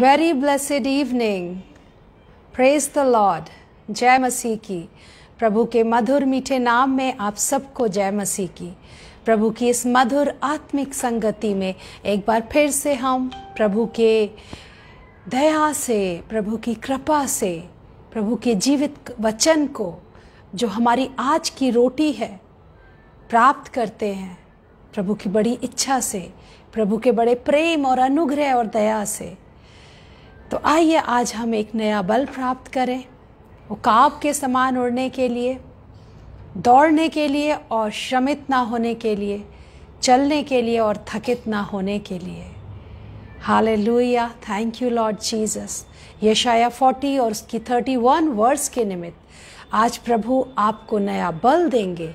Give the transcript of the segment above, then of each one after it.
Very blessed evening praise the Lord जय मसीह की प्रभु के मधुर मीठे नाम में आप सबको जय मसीह की प्रभु की इस मधुर आत्मिक संगति में एक बार फिर से हम प्रभु के दया से प्रभु की कृपा से प्रभु के जीवित वचन को जो हमारी आज की रोटी है प्राप्त करते हैं प्रभु की बड़ी इच्छा से प्रभु के बड़े प्रेम और अनुग्रह और दया से तो आइए आज हम एक नया बल प्राप्त करें वो काव के समान उड़ने के लिए दौड़ने के लिए और श्रमित ना होने के लिए चलने के लिए और थकित ना होने के लिए hallelujah thank you Lord Jesus ये शाया फोर्टी और उसकी थर्टी वन वर्स के निमित्त आज प्रभु आपको नया बल देंगे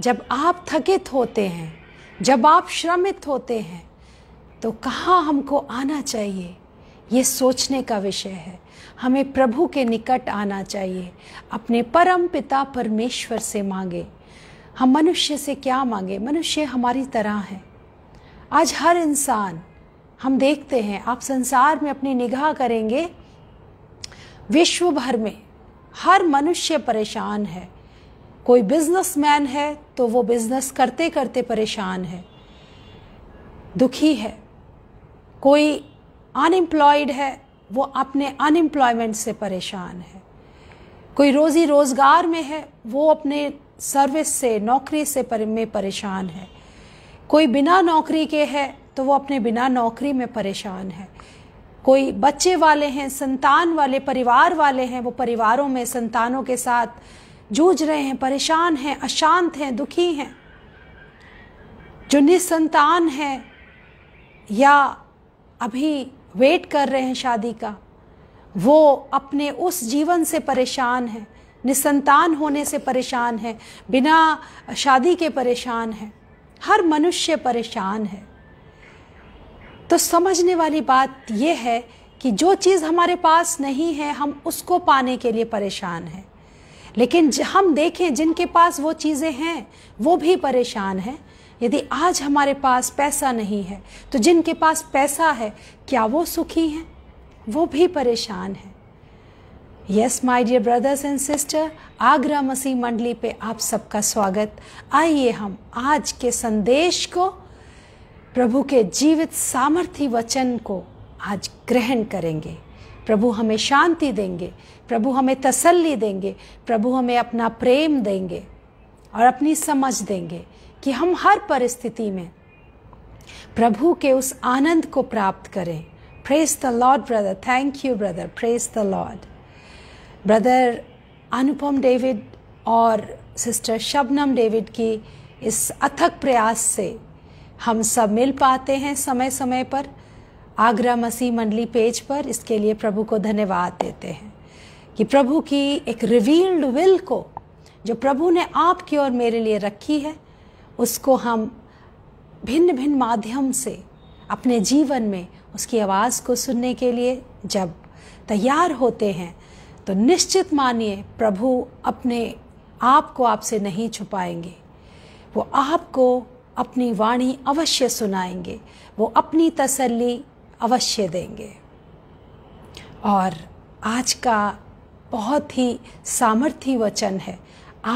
जब आप थकित होते हैं जब आप श्रमित होते हैं तो कहाँ हमको आना चाहिए ये सोचने का विषय है हमें प्रभु के निकट आना चाहिए अपने परम पिता परमेश्वर से मांगे हम मनुष्य से क्या मांगे मनुष्य हमारी तरह है आज हर इंसान हम देखते हैं आप संसार में अपनी निगाह करेंगे विश्व भर में हर मनुष्य परेशान है कोई बिजनेसमैन है तो वो बिजनेस करते करते परेशान है दुखी है कोई अनएम्प्लॉयड है वो अपने अनएम्प्लॉयमेंट से परेशान है कोई रोज़ी रोज़गार में है वो अपने सर्विस से नौकरी से पर, में परेशान है कोई बिना नौकरी के है तो वो अपने बिना नौकरी में परेशान है कोई बच्चे वाले हैं संतान वाले परिवार वाले हैं वो परिवारों में संतानों के साथ जूझ रहे हैं परेशान हैं अशांत हैं दुखी हैं जो निसंतान हैं या अभी वेट कर रहे हैं शादी का वो अपने उस जीवन से परेशान हैं निसंतान होने से परेशान है बिना शादी के परेशान है हर मनुष्य परेशान है तो समझने वाली बात यह है कि जो चीज़ हमारे पास नहीं है हम उसको पाने के लिए परेशान हैं लेकिन हम देखें जिनके पास वो चीज़ें हैं वो भी परेशान हैं यदि आज हमारे पास पैसा नहीं है तो जिनके पास पैसा है क्या वो सुखी हैं वो भी परेशान हैं yes my dear brothers and sister Agra मसीह मंडली पे आप सबका स्वागत आइए हम आज के संदेश को प्रभु के जीवित सामर्थ्य वचन को आज ग्रहण करेंगे प्रभु हमें शांति देंगे प्रभु हमें तसल्ली देंगे प्रभु हमें अपना प्रेम देंगे और अपनी समझ देंगे कि हम हर परिस्थिति में प्रभु के उस आनंद को प्राप्त करें praise the Lord brother thank you brother praise the Lord brother Anupam David और सिस्टर शबनम डेविड की इस अथक प्रयास से हम सब मिल पाते हैं समय समय पर आगरा मसीह मंडली पेज पर इसके लिए प्रभु को धन्यवाद देते हैं कि प्रभु की एक रिवील्ड विल को जो प्रभु ने आपकी और मेरे लिए रखी है उसको हम भिन्न भिन्न माध्यम से अपने जीवन में उसकी आवाज़ को सुनने के लिए जब तैयार होते हैं तो निश्चित मानिए प्रभु अपने आप को आपसे नहीं छुपाएंगे वो आपको अपनी वाणी अवश्य सुनाएंगे वो अपनी तसल्ली अवश्य देंगे और आज का बहुत ही सामर्थी वचन है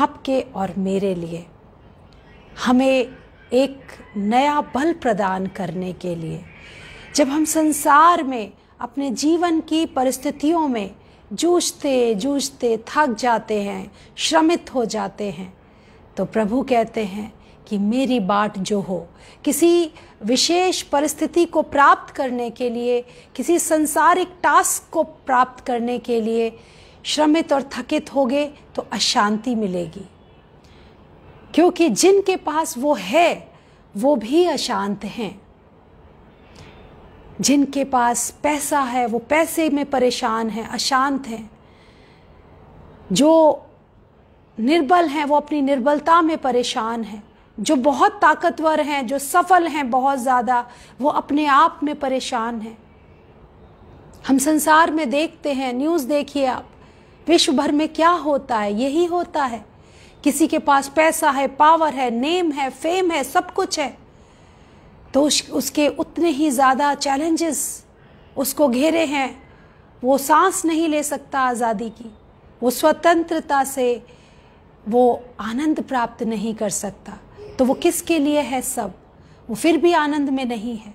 आपके और मेरे लिए हमें एक नया बल प्रदान करने के लिए जब हम संसार में अपने जीवन की परिस्थितियों में जूझते जूझते थक जाते हैं श्रमित हो जाते हैं तो प्रभु कहते हैं कि मेरी बाट जो हो किसी विशेष परिस्थिति को प्राप्त करने के लिए किसी संसारिक टास्क को प्राप्त करने के लिए श्रमित और थकित होगे तो अशांति मिलेगी क्योंकि जिनके पास वो है वो भी अशांत हैं जिनके पास पैसा है वो पैसे में परेशान हैं अशांत हैं जो निर्बल हैं वो अपनी निर्बलता में परेशान हैं जो बहुत ताकतवर हैं जो सफल हैं बहुत ज़्यादा वो अपने आप में परेशान हैं हम संसार में देखते हैं न्यूज़ देखिए आप विश्व भर में क्या होता है यही होता है किसी के पास पैसा है पावर है नेम है फेम है सब कुछ है तो उस, उसके उतने ही ज़्यादा चैलेंजेस उसको घेरे हैं वो सांस नहीं ले सकता आज़ादी की वो स्वतंत्रता से वो आनंद प्राप्त नहीं कर सकता तो वो किसके लिए है सब वो फिर भी आनंद में नहीं है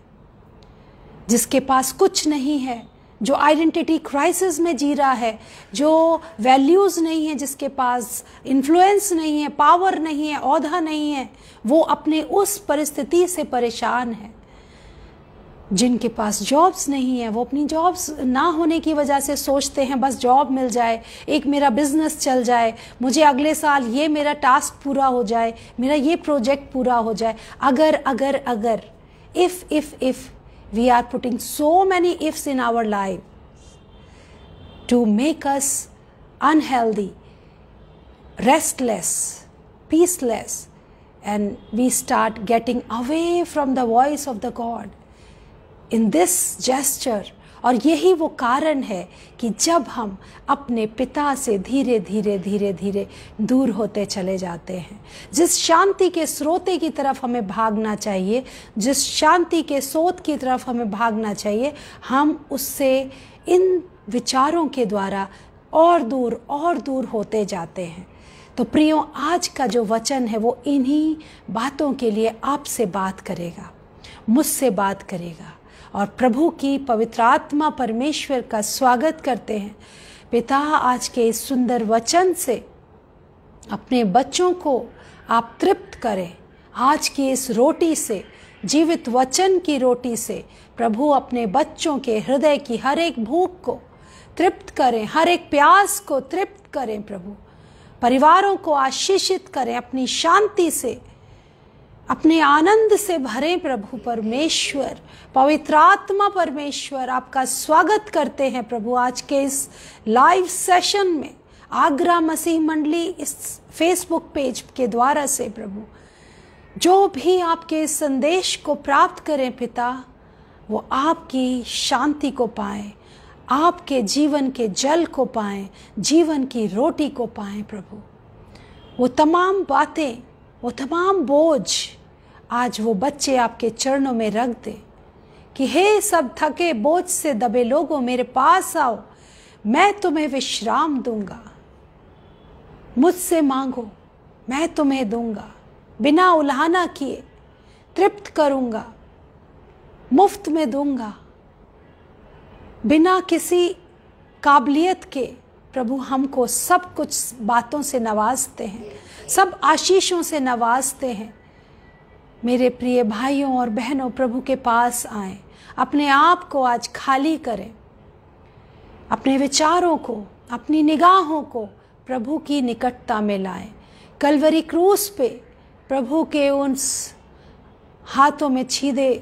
जिसके पास कुछ नहीं है जो आइडेंटिटी क्राइसिस में जी रहा है जो वैल्यूज़ नहीं है जिसके पास इन्फ्लुएंस नहीं है पावर नहीं है औधा नहीं है वो अपने उस परिस्थिति से परेशान है जिनके पास जॉब्स नहीं है वो अपनी जॉब्स ना होने की वजह से सोचते हैं बस जॉब मिल जाए एक मेरा बिजनेस चल जाए मुझे अगले साल ये मेरा टास्क पूरा हो जाए मेरा ये प्रोजेक्ट पूरा हो जाए अगर अगर अगर if if if we are putting so many ifs in our life to make us unhealthy, restless, peaceless, and we start getting away from the voice of the God. In this gesture, और यही वो कारण है कि जब हम अपने पिता से धीरे धीरे धीरे धीरे दूर होते चले जाते हैं जिस शांति के स्रोते की तरफ हमें भागना चाहिए जिस शांति के स्रोत की तरफ हमें भागना चाहिए हम उससे इन विचारों के द्वारा और दूर और दूर होते जाते हैं तो प्रियो आज का जो वचन है वो इन्हीं बातों के लिए आपसे बात करेगा मुझसे बात करेगा और प्रभु की पवित्र आत्मा परमेश्वर का स्वागत करते हैं पिता आज के इस सुंदर वचन से अपने बच्चों को आप तृप्त करें आज की इस रोटी से जीवित वचन की रोटी से प्रभु अपने बच्चों के हृदय की हर एक भूख को तृप्त करें हर एक प्यास को तृप्त करें प्रभु परिवारों को आशीषित करें अपनी शांति से अपने आनंद से भरे प्रभु परमेश्वर पवित्रात्मा परमेश्वर आपका स्वागत करते हैं प्रभु आज के इस लाइव सेशन में आगरा मसीह मंडली इस फेसबुक पेज के द्वारा से प्रभु जो भी आपके संदेश को प्राप्त करें पिता वो आपकी शांति को पाए आपके जीवन के जल को पाए जीवन की रोटी को पाए प्रभु वो तमाम बातें वो तमाम बोझ आज वो बच्चे आपके चरणों में रख दे कि हे सब थके बोझ से दबे लोगों मेरे पास आओ मैं तुम्हें विश्राम दूंगा मुझसे मांगो मैं तुम्हें दूंगा बिना उल्हाना किए तृप्त करूंगा मुफ्त में दूंगा बिना किसी काबिलियत के प्रभु हमको सब कुछ बातों से नवाजते हैं सब आशीषों से नवाजते हैं मेरे प्रिय भाइयों और बहनों प्रभु के पास आए अपने आप को आज खाली करें अपने विचारों को अपनी निगाहों को प्रभु की निकटता में लाएं कलवरी क्रूस पे प्रभु के उन हाथों में छीदे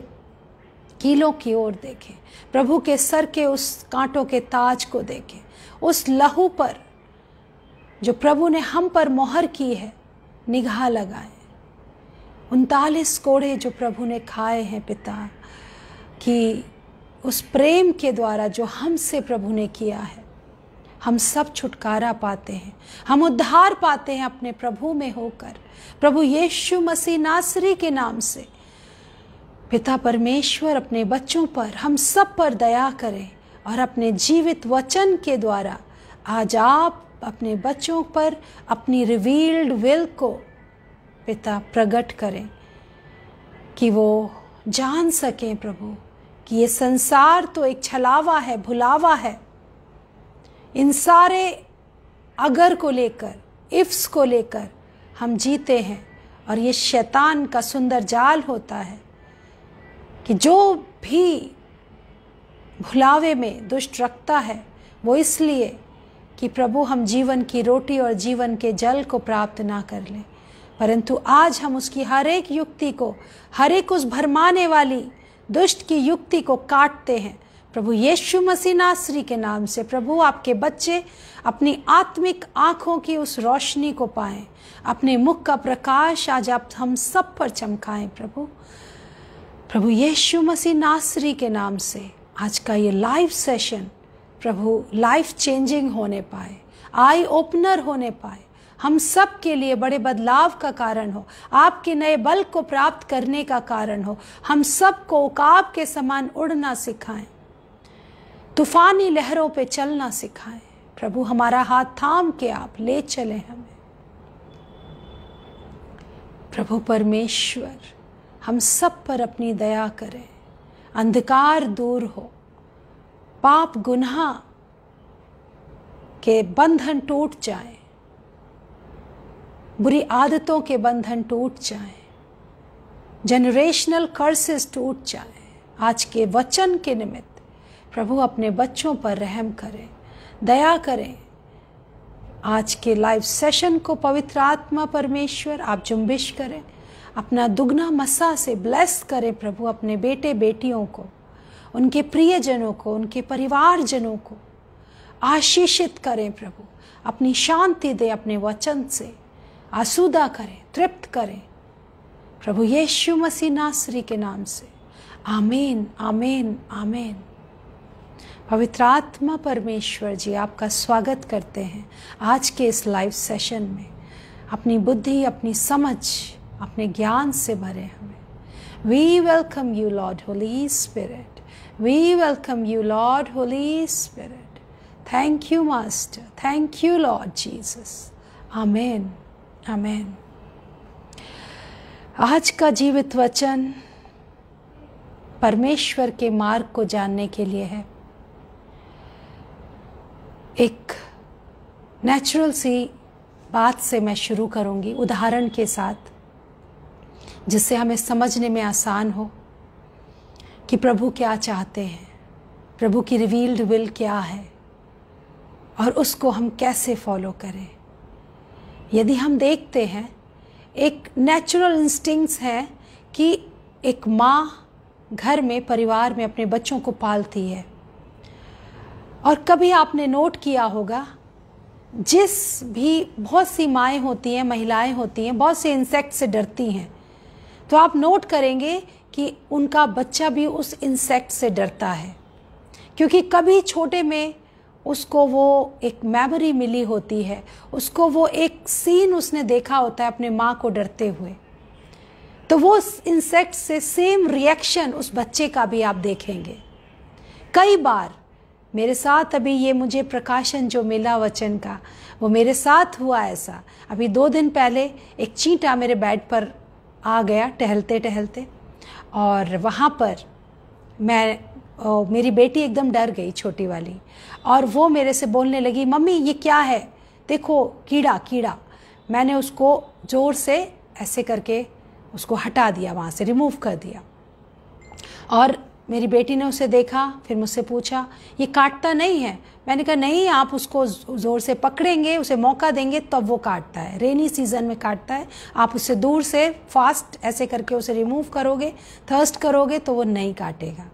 कीलों की ओर देखें प्रभु के सर के उस कांटों के ताज को देखें उस लहू पर जो प्रभु ने हम पर मोहर की है निगाह लगाएं उनतालीस कोड़े जो प्रभु ने खाए हैं पिता कि उस प्रेम के द्वारा जो हमसे प्रभु ने किया है हम सब छुटकारा पाते हैं हम उद्धार पाते हैं अपने प्रभु में होकर प्रभु यीशु मसीह नासरी के नाम से पिता परमेश्वर अपने बच्चों पर हम सब पर दया करें और अपने जीवित वचन के द्वारा आज आप अपने बच्चों पर अपनी रिवील्ड विल को पिता प्रकट करें कि वो जान सकें प्रभु कि ये संसार तो एक छलावा है भुलावा है इन सारे अगर को लेकर इफ्स को लेकर हम जीते हैं और ये शैतान का सुंदर जाल होता है कि जो भी भुलावे में दुष्ट रखता है वो इसलिए कि प्रभु हम जीवन की रोटी और जीवन के जल को प्राप्त ना कर लें परंतु आज हम उसकी हर एक युक्ति को हर एक उस भरमाने वाली दुष्ट की युक्ति को काटते हैं प्रभु यीशु मसीह नासरी के नाम से प्रभु आपके बच्चे अपनी आत्मिक आँखों की उस रोशनी को पाएं अपने मुख का प्रकाश आज आप हम सब पर चमकाएं प्रभु प्रभु यीशु मसीह नासरी के नाम से आज का ये लाइव सेशन प्रभु लाइफ चेंजिंग होने पाए आई ओपनर होने पाए हम सब के लिए बड़े बदलाव का कारण हो आपके नए बल को प्राप्त करने का कारण हो हम सब को उकाब के समान उड़ना सिखाएं तूफानी लहरों पे चलना सिखाएं प्रभु हमारा हाथ थाम के आप ले चले हमें प्रभु परमेश्वर हम सब पर अपनी दया करें अंधकार दूर हो पाप गुनाह के बंधन टूट जाए बुरी आदतों के बंधन टूट जाएं, जनरेशनल कर्सेस टूट जाएं। आज के वचन के निमित्त प्रभु अपने बच्चों पर रहम करें दया करें आज के लाइव सेशन को पवित्र आत्मा परमेश्वर आप जुम्बिश करें अपना दुगना मसा से ब्लेस करें प्रभु अपने बेटे बेटियों को उनके प्रियजनों को उनके परिवारजनों को आशीषित करें प्रभु अपनी शांति दे अपने वचन से आसुदा करें तृप्त करें प्रभु यीशु मसीह नासरी के नाम से आमीन आमीन आमीन पवित्र आत्मा परमेश्वर जी आपका स्वागत करते हैं आज के इस लाइव सेशन में अपनी बुद्धि अपनी समझ अपने ज्ञान से भरे हमें we welcome you Lord Holy Spirit we welcome you Lord Holy Spirit thank you master thank you Lord Jesus amen हमें आज का जीवित वचन परमेश्वर के मार्ग को जानने के लिए है एक नेचुरल सी बात से मैं शुरू करूंगी उदाहरण के साथ जिससे हमें समझने में आसान हो कि प्रभु क्या चाहते हैं प्रभु की रिवील्ड विल क्या है और उसको हम कैसे फॉलो करें यदि हम देखते हैं एक नेचुरल इंस्टिंक्ट्स है कि एक माँ घर में परिवार में अपने बच्चों को पालती है और कभी आपने नोट किया होगा जिस भी बहुत सी माएँ होती हैं महिलाएं होती हैं बहुत से इंसेक्ट से डरती हैं तो आप नोट करेंगे कि उनका बच्चा भी उस इंसेक्ट से डरता है क्योंकि कभी छोटे में उसको वो एक मेमोरी मिली होती है उसको वो एक सीन उसने देखा होता है अपने माँ को डरते हुए तो वो इंसेक्ट से सेम रिएक्शन उस बच्चे का भी आप देखेंगे कई बार मेरे साथ अभी ये मुझे प्रकाशन जो मिला वचन का वो मेरे साथ हुआ ऐसा अभी दो दिन पहले एक चींटा मेरे बेड पर आ गया टहलते टहलते और वहाँ पर मैं ओ, मेरी बेटी एकदम डर गई छोटी वाली और वो मेरे से बोलने लगी मम्मी ये क्या है देखो कीड़ा कीड़ा मैंने उसको ज़ोर से ऐसे करके उसको हटा दिया वहाँ से रिमूव कर दिया और मेरी बेटी ने उसे देखा फिर मुझसे पूछा ये काटता नहीं है मैंने कहा नहीं आप उसको ज़ोर से पकड़ेंगे उसे मौका देंगे तब तो वो काटता है रेनी सीज़न में काटता है आप उससे दूर से फास्ट ऐसे करके उसे रिमूव करोगे थर्स्ट करोगे तो वो नहीं काटेगा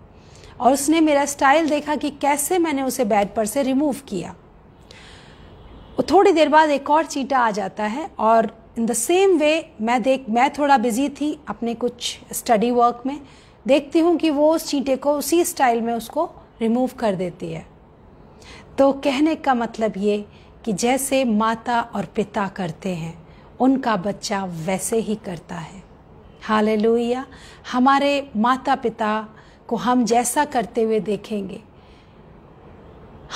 और उसने मेरा स्टाइल देखा कि कैसे मैंने उसे बेड पर से रिमूव किया थोड़ी देर बाद एक और चीटा आ जाता है और इन द सेम वे मैं देख मैं थोड़ा बिजी थी अपने कुछ स्टडी वर्क में देखती हूँ कि वो उस चीटे को उसी स्टाइल में उसको रिमूव कर देती है तो कहने का मतलब ये कि जैसे माता और पिता करते हैं उनका बच्चा वैसे ही करता है हाल हमारे माता पिता को हम जैसा करते हुए देखेंगे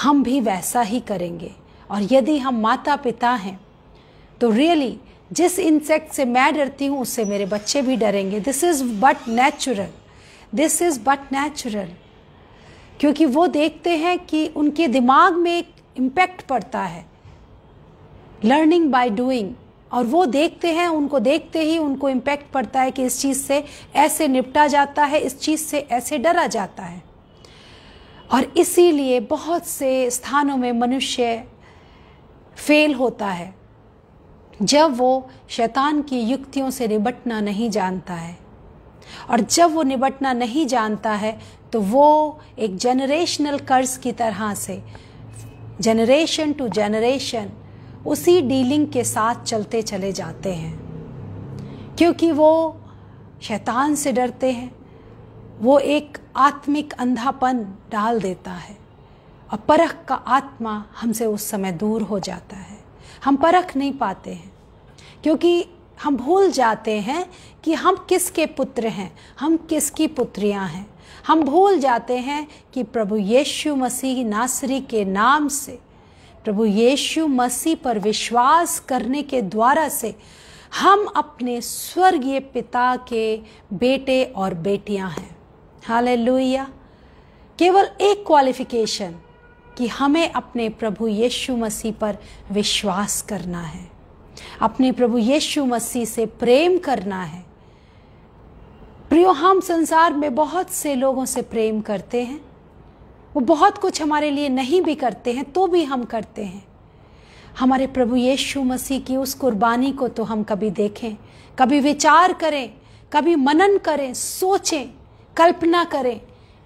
हम भी वैसा ही करेंगे और यदि हम माता पिता हैं तो रियली really, जिस इंसेक्ट से मैं डरती हूँ उससे मेरे बच्चे भी डरेंगे this is but natural this is but natural क्योंकि वो देखते हैं कि उनके दिमाग में एक इम्पैक्ट पड़ता है लर्निंग बाय डूइंग और वो देखते हैं उनको देखते ही उनको इम्पैक्ट पड़ता है कि इस चीज़ से ऐसे निपटा जाता है इस चीज़ से ऐसे डरा जाता है और इसीलिए बहुत से स्थानों में मनुष्य फेल होता है जब वो शैतान की युक्तियों से निबटना नहीं जानता है और जब वो निपटना नहीं जानता है तो वो एक जनरेशनल कर्ज की तरह से जनरेशन टू जनरेशन उसी डीलिंग के साथ चलते चले जाते हैं क्योंकि वो शैतान से डरते हैं वो एक आत्मिक अंधापन डाल देता है और परख का आत्मा हमसे उस समय दूर हो जाता है हम परख नहीं पाते हैं क्योंकि हम भूल जाते हैं कि हम किसके पुत्र हैं हम किसकी पुत्रियां हैं हम भूल जाते हैं कि प्रभु यीशु मसीह नासरी के नाम से प्रभु यीशु मसीह पर विश्वास करने के द्वारा से हम अपने स्वर्गीय पिता के बेटे और बेटियां हैं हाल केवल एक क्वालिफिकेशन कि हमें अपने प्रभु यीशु मसीह पर विश्वास करना है अपने प्रभु यीशु मसीह से प्रेम करना है प्रियो हम संसार में बहुत से लोगों से प्रेम करते हैं वो बहुत कुछ हमारे लिए नहीं भी करते हैं तो भी हम करते हैं हमारे प्रभु यीशु मसीह की उस कुर्बानी को तो हम कभी देखें कभी विचार करें कभी मनन करें सोचें कल्पना करें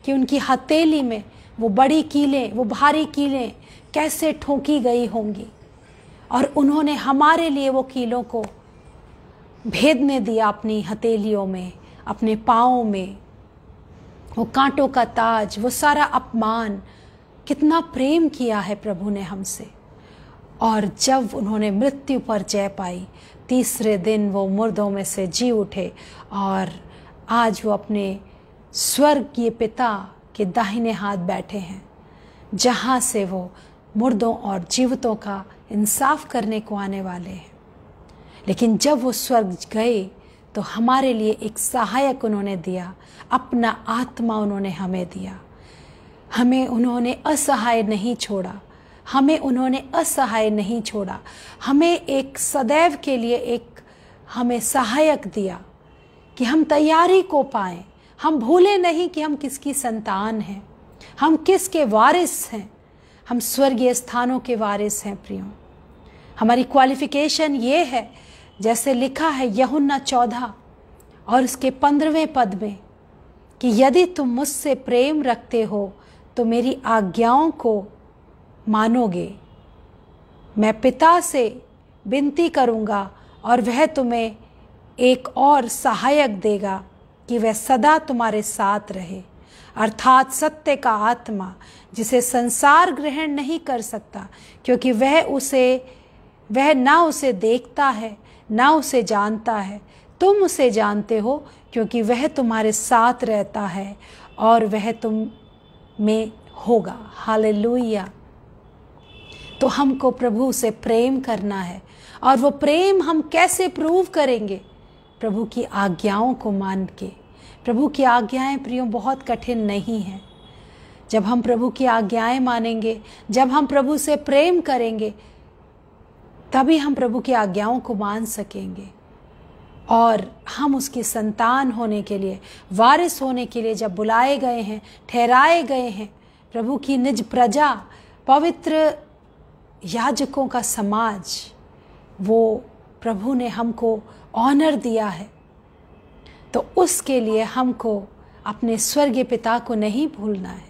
कि उनकी हथेली में वो बड़ी कीलें वो भारी कीलें कैसे ठोंकी गई होंगी और उन्होंने हमारे लिए वो कीलों को भेदने दिया अपनी हथेलियों में अपने पाँव में वो कांटों का ताज वो सारा अपमान कितना प्रेम किया है प्रभु ने हमसे और जब उन्होंने मृत्यु पर जय पाई तीसरे दिन वो मुर्दों में से जी उठे और आज वो अपने स्वर्गीय पिता के दाहिने हाथ बैठे हैं जहाँ से वो मुर्दों और जीवतों का इंसाफ करने को आने वाले हैं लेकिन जब वो स्वर्ग गए तो हमारे लिए एक सहायक उन्होंने दिया अपना आत्मा उन्होंने हमें दिया हमें उन्होंने असहाय नहीं छोड़ा हमें उन्होंने असहाय नहीं छोड़ा हमें एक सदैव के लिए एक हमें सहायक दिया कि हम तैयारी को पाएं हम भूले नहीं कि हम किसकी संतान हैं हम किसके वारिस हैं हम स्वर्गीय स्थानों के वारिस हैं प्रियो हमारी क्वालिफ़िकेशन ये है जैसे लिखा है यहुन्ना चौदह और उसके पंद्रहवें पद में कि यदि तुम मुझसे प्रेम रखते हो तो मेरी आज्ञाओं को मानोगे मैं पिता से विनती करूँगा और वह तुम्हें एक और सहायक देगा कि वह सदा तुम्हारे साथ रहे अर्थात सत्य का आत्मा जिसे संसार ग्रहण नहीं कर सकता क्योंकि वह उसे वह ना उसे देखता है ना उसे जानता है तुम उसे जानते हो क्योंकि वह तुम्हारे साथ रहता है और वह तुम में होगा हाल तो हमको प्रभु से प्रेम करना है और वो प्रेम हम कैसे प्रूव करेंगे प्रभु की आज्ञाओं को मान के प्रभु की आज्ञाएं प्रियो बहुत कठिन नहीं हैं जब हम प्रभु की आज्ञाएं मानेंगे जब हम प्रभु से प्रेम करेंगे तभी हम प्रभु की आज्ञाओं को मान सकेंगे और हम उसकी संतान होने के लिए वारिस होने के लिए जब बुलाए गए हैं ठहराए गए हैं प्रभु की निज प्रजा पवित्र याजकों का समाज वो प्रभु ने हमको ऑनर दिया है तो उसके लिए हमको अपने स्वर्गीय पिता को नहीं भूलना है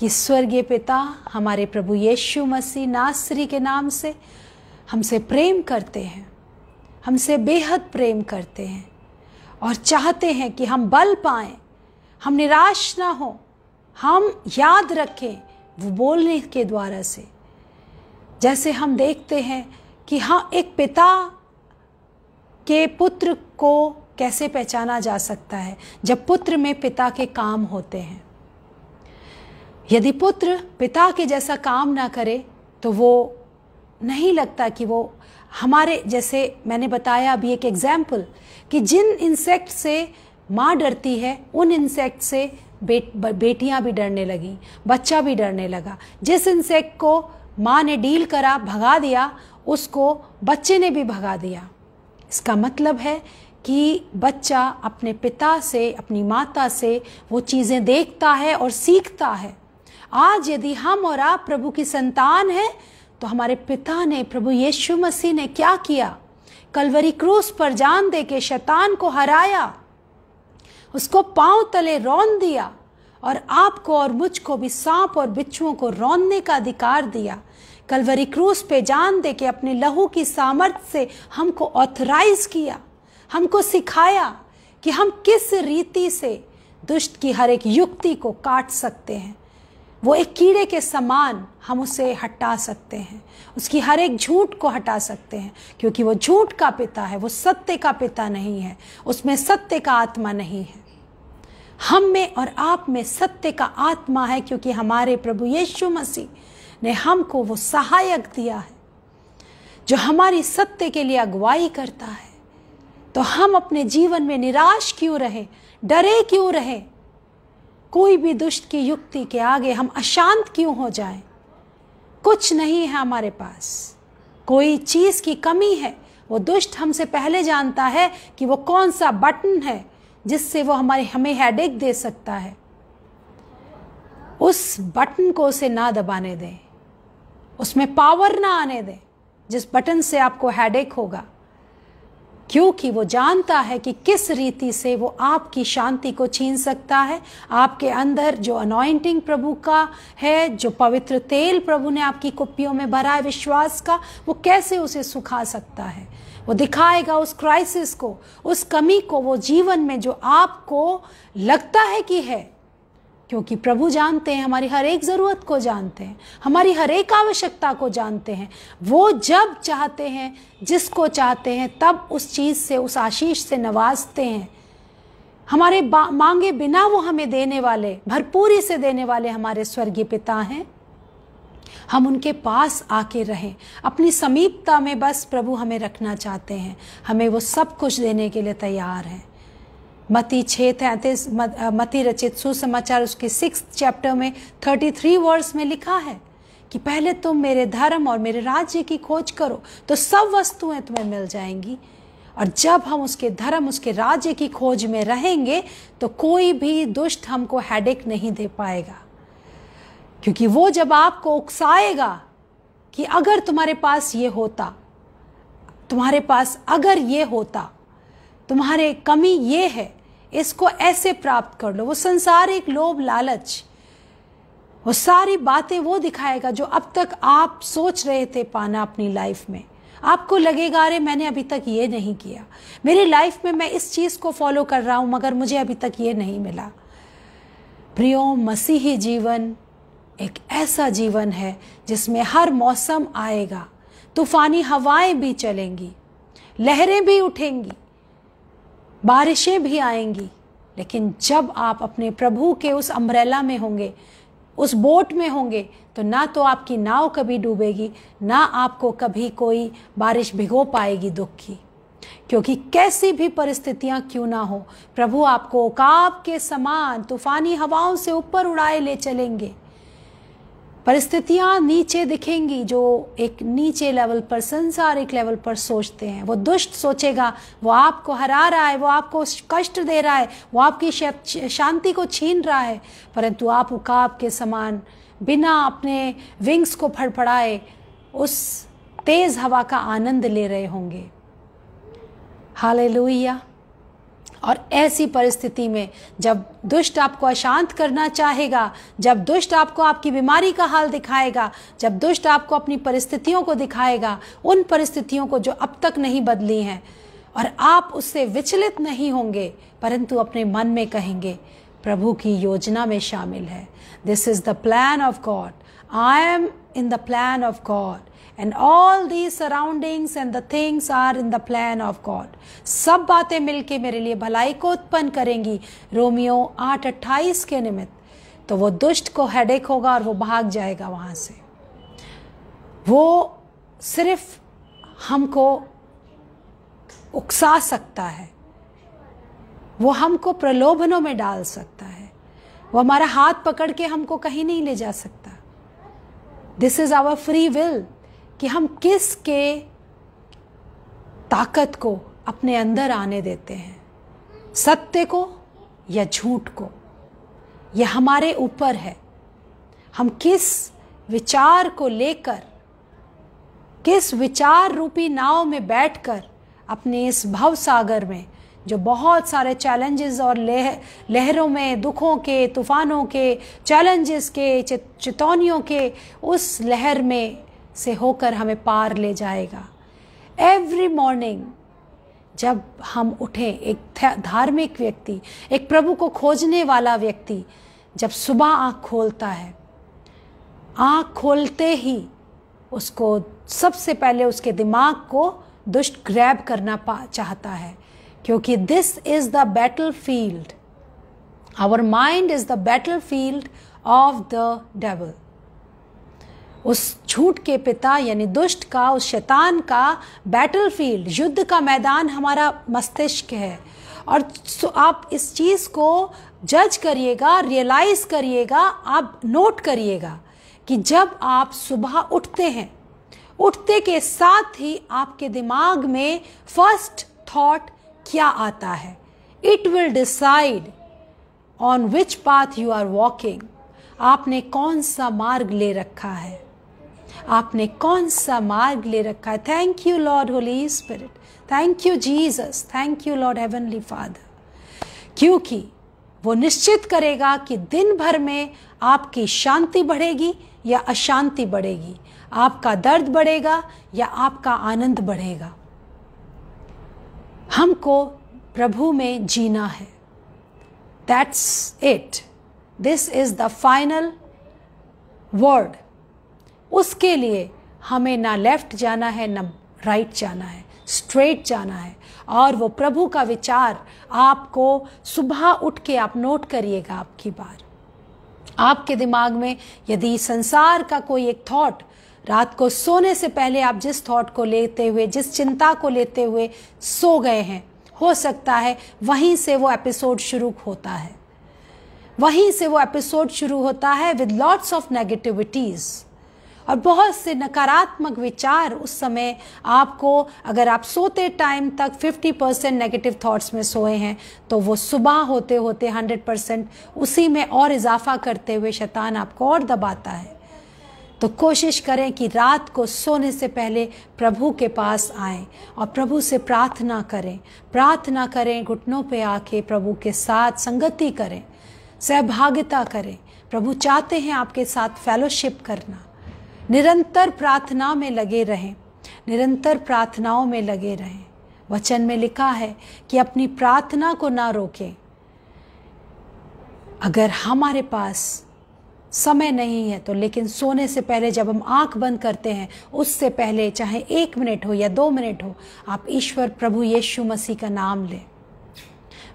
कि स्वर्गीय पिता हमारे प्रभु यीशु मसीह नासरी के नाम से हमसे प्रेम करते हैं हमसे बेहद प्रेम करते हैं और चाहते हैं कि हम बल पाए हम निराश ना हो हम याद रखें वो बोलने के द्वारा से जैसे हम देखते हैं कि हाँ एक पिता के पुत्र को कैसे पहचाना जा सकता है जब पुत्र में पिता के काम होते हैं यदि पुत्र पिता के जैसा काम ना करे तो वो नहीं लगता कि वो हमारे जैसे मैंने बताया अभी एक एग्जाम्पल कि जिन इंसेक्ट से माँ डरती है उन इंसेक्ट से बेट बेटियाँ भी डरने लगी बच्चा भी डरने लगा जिस इंसेक्ट को माँ ने डील करा भगा दिया उसको बच्चे ने भी भगा दिया इसका मतलब है कि बच्चा अपने पिता से अपनी माता से वो चीज़ें देखता है और सीखता है आज यदि हम और आप प्रभु की संतान हैं तो हमारे पिता ने प्रभु यीशु मसीह ने क्या किया कलवरी क्रूस पर जान दे के शैतान को हराया उसको पांव तले रौन दिया और आपको और मुझको भी सांप और बिच्छुओं को रौनने का अधिकार दिया कलवरी क्रूस पे जान दे के अपने लहू की सामर्थ से हमको ऑथराइज किया हमको सिखाया कि हम किस रीति से दुष्ट की हर एक युक्ति को काट सकते हैं वो एक कीड़े के समान हम उसे हटा सकते हैं उसकी हर एक झूठ को हटा सकते हैं क्योंकि वो झूठ का पिता है वो सत्य का पिता नहीं है उसमें सत्य का आत्मा नहीं है हम में और आप में सत्य का आत्मा है क्योंकि हमारे प्रभु यीशु मसीह ने हमको वो सहायक दिया है जो हमारी सत्य के लिए अगुवाई करता है तो हम अपने जीवन में निराश क्यों रहे डरे क्यों रहे कोई भी दुष्ट की युक्ति के आगे हम अशांत क्यों हो जाएं? कुछ नहीं है हमारे पास कोई चीज़ की कमी है वो दुष्ट हमसे पहले जानता है कि वो कौन सा बटन है जिससे वो हमारे हमें हेडेक दे सकता है उस बटन को उसे ना दबाने दें उसमें पावर ना आने दें जिस बटन से आपको हेडेक होगा क्योंकि वो जानता है कि किस रीति से वो आपकी शांति को छीन सकता है आपके अंदर जो अनोइंटिंग प्रभु का है जो पवित्र तेल प्रभु ने आपकी कुप्पियों में भरा है विश्वास का वो कैसे उसे सुखा सकता है वो दिखाएगा उस क्राइसिस को उस कमी को वो जीवन में जो आपको लगता है कि है क्योंकि प्रभु जानते हैं हमारी हर एक ज़रूरत को जानते हैं हमारी हर एक आवश्यकता को जानते हैं वो जब चाहते हैं जिसको चाहते हैं तब उस चीज़ से उस आशीष से नवाजते हैं हमारे मांगे बिना वो हमें देने वाले भरपूरी से देने वाले हमारे स्वर्गीय पिता हैं हम उनके पास आके रहें अपनी समीपता में बस प्रभु हमें रखना चाहते हैं हमें वो सब कुछ देने के लिए तैयार हैं मती छः तैंतीस मती रचित सुसमाचार उसके सिक्स चैप्टर में थर्टी थ्री वर्ड्स में लिखा है कि पहले तुम मेरे धर्म और मेरे राज्य की खोज करो तो सब वस्तुएं तुम्हें मिल जाएंगी और जब हम उसके धर्म उसके राज्य की खोज में रहेंगे तो कोई भी दुष्ट हमको हेडेक नहीं दे पाएगा क्योंकि वो जब आपको उकसाएगा कि अगर तुम्हारे पास ये होता तुम्हारे पास अगर ये होता तुम्हारे कमी ये है इसको ऐसे प्राप्त कर लो वो संसार एक लोभ लालच वो सारी बातें वो दिखाएगा जो अब तक आप सोच रहे थे पाना अपनी लाइफ में आपको लगेगा अरे मैंने अभी तक ये नहीं किया मेरी लाइफ में मैं इस चीज़ को फॉलो कर रहा हूं मगर मुझे अभी तक ये नहीं मिला प्रियो मसीही जीवन एक ऐसा जीवन है जिसमें हर मौसम आएगा तूफानी हवाएं भी चलेंगी लहरें भी उठेंगी बारिशें भी आएंगी लेकिन जब आप अपने प्रभु के उस अम्ब्रेला में होंगे उस बोट में होंगे तो ना तो आपकी नाव कभी डूबेगी ना आपको कभी कोई बारिश भिगो पाएगी दुख की क्योंकि कैसी भी परिस्थितियां क्यों ना हो प्रभु आपको काब के समान तूफानी हवाओं से ऊपर उड़ाए ले चलेंगे परिस्थितियाँ नीचे दिखेंगी जो एक नीचे लेवल पर संसारिक लेवल पर सोचते हैं वो दुष्ट सोचेगा वो आपको हरा रहा है वो आपको कष्ट दे रहा है वो आपकी शांति को छीन रहा है परंतु आप उकाब के समान बिना अपने विंग्स को फड़फड़ाए उस तेज़ हवा का आनंद ले रहे होंगे लोहिया और ऐसी परिस्थिति में जब दुष्ट आपको अशांत करना चाहेगा जब दुष्ट आपको आपकी बीमारी का हाल दिखाएगा जब दुष्ट आपको अपनी परिस्थितियों को दिखाएगा उन परिस्थितियों को जो अब तक नहीं बदली हैं और आप उससे विचलित नहीं होंगे परंतु अपने मन में कहेंगे प्रभु की योजना में शामिल है this is the plan of God I am in the plan of God and all the surroundings and the things are in the plan of God सब बातें मिलके मेरे लिए भलाई को उत्पन्न करेंगी रोमियो आठ अट्ठाईस के निमित्त तो वो दुष्ट को हेडेक होगा और वो भाग जाएगा वहां से वो सिर्फ हमको उकसा सकता है वो हमको प्रलोभनों में डाल सकता है वो हमारा हाथ पकड़ के हमको कहीं नहीं ले जा सकता this is our free will कि हम किस के ताकत को अपने अंदर आने देते हैं सत्य को या झूठ को यह हमारे ऊपर है हम किस विचार को लेकर किस विचार रूपी नाव में बैठकर अपने इस भव सागर में जो बहुत सारे चैलेंजेस और लह, लहरों में दुखों के तूफ़ानों के चैलेंजेस के चेतौनियों के उस लहर में से होकर हमें पार ले जाएगा एवरी मॉर्निंग जब हम उठें एक धार्मिक व्यक्ति एक प्रभु को खोजने वाला व्यक्ति जब सुबह आँख खोलता है आँख खोलते ही उसको सबसे पहले उसके दिमाग को दुष्ट ग्रैब करना पा चाहता है क्योंकि this is the battlefield our mind is the battlefield of the devil उस झूठ के पिता यानी दुष्ट का उस शैतान का बैटलफील्ड युद्ध का मैदान हमारा मस्तिष्क है और आप इस चीज़ को जज करिएगा रियलाइज करिएगा आप नोट करिएगा कि जब आप सुबह उठते हैं उठते के साथ ही आपके दिमाग में फर्स्ट थॉट क्या आता है it will decide on which path you are walking आपने कौन सा मार्ग ले रखा है आपने कौन सा मार्ग ले रखा है thank you Lord Holy Spirit thank you Jesus thank you Lord Heavenly Father क्योंकि वो निश्चित करेगा कि दिन भर में आपकी शांति बढ़ेगी या अशांति बढ़ेगी आपका दर्द बढ़ेगा या आपका आनंद बढ़ेगा हमको प्रभु में जीना है that's it this is the final word उसके लिए हमें ना लेफ्ट जाना है ना राइट जाना है स्ट्रेट जाना है और वो प्रभु का विचार आपको सुबह उठ के आप नोट करिएगा आपकी बार आपके दिमाग में यदि संसार का कोई एक थॉट रात को सोने से पहले आप जिस थॉट को लेते हुए जिस चिंता को लेते हुए सो गए हैं हो सकता है वहीं से वो एपिसोड शुरू होता है वहीं से वो एपिसोड शुरू होता है विद लॉट्स ऑफ नेगेटिविटीज़ और बहुत से नकारात्मक विचार उस समय आपको अगर आप सोते टाइम तक 50 परसेंट नेगेटिव थाट्स में सोए हैं तो वो सुबह होते होते 100 परसेंट उसी में और इजाफा करते हुए शैतान आपको और दबाता है तो कोशिश करें कि रात को सोने से पहले प्रभु के पास आएं और प्रभु से प्रार्थना करें प्रार्थना करें घुटनों पे आके प्रभु के साथ संगति करें सहभागिता करें प्रभु चाहते हैं आपके साथ फेलोशिप करना निरंतर प्रार्थना में लगे रहें निरंतर प्रार्थनाओं में लगे रहें वचन में लिखा है कि अपनी प्रार्थना को ना रोकें अगर हमारे पास समय नहीं है तो लेकिन सोने से पहले जब हम आंख बंद करते हैं उससे पहले चाहे एक मिनट हो या दो मिनट हो आप ईश्वर प्रभु यीशु मसीह का नाम लें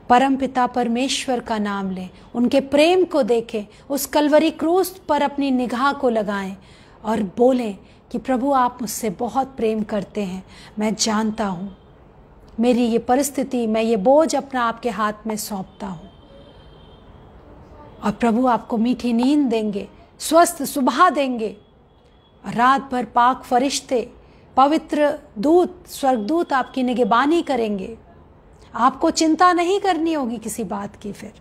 परम पिता परमेश्वर का नाम लें उनके प्रेम को देखें उस कलवरी क्रूस पर अपनी निगाह को लगाएं और बोलें कि प्रभु आप मुझसे बहुत प्रेम करते हैं मैं जानता हूँ मेरी ये परिस्थिति मैं ये बोझ अपना आपके हाथ में सौंपता हूँ और प्रभु आपको मीठी नींद देंगे स्वस्थ सुबह देंगे रात भर पाक फरिश्ते पवित्र दूत स्वर्गदूत आपकी निगेबानी करेंगे आपको चिंता नहीं करनी होगी किसी बात की फिर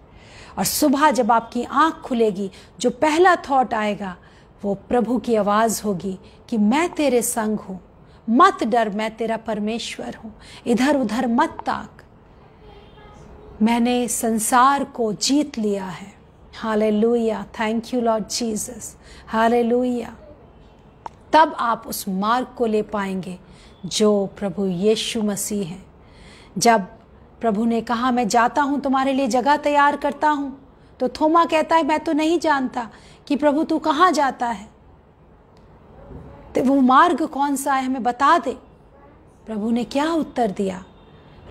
और सुबह जब आपकी आंख खुलेगी जो पहला थॉट आएगा वो प्रभु की आवाज़ होगी कि मैं तेरे संग हूँ मत डर मैं तेरा परमेश्वर हूँ इधर उधर मत ताक मैंने संसार को जीत लिया है hallelujah thank you Lord Jesus hallelujah तब आप उस मार्ग को ले पाएंगे जो प्रभु यीशु मसीह हैं जब प्रभु ने कहा मैं जाता हूँ तुम्हारे लिए जगह तैयार करता हूँ तो थोमा कहता है मैं तो नहीं जानता कि प्रभु तू कहाँ जाता है तो वो मार्ग कौन सा है हमें बता दे प्रभु ने क्या उत्तर दिया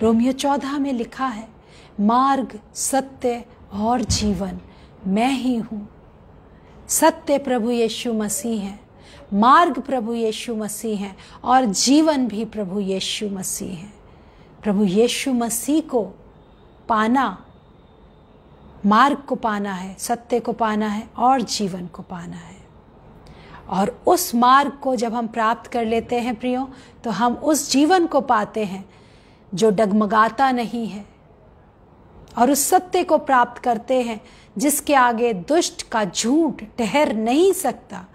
रोमियो चौदह में लिखा है मार्ग सत्य और जीवन मैं ही हूँ सत्य प्रभु यीशु मसीह है मार्ग प्रभु यीशु मसीह है और जीवन भी प्रभु यीशु मसीह है प्रभु यीशु मसीह को पाना मार्ग को पाना है सत्य को पाना है और जीवन को पाना है और उस मार्ग को जब हम प्राप्त कर लेते हैं प्रियो तो हम उस जीवन को पाते हैं जो डगमगाता नहीं है और उस सत्य को प्राप्त करते हैं जिसके आगे दुष्ट का झूठ ठहर नहीं सकता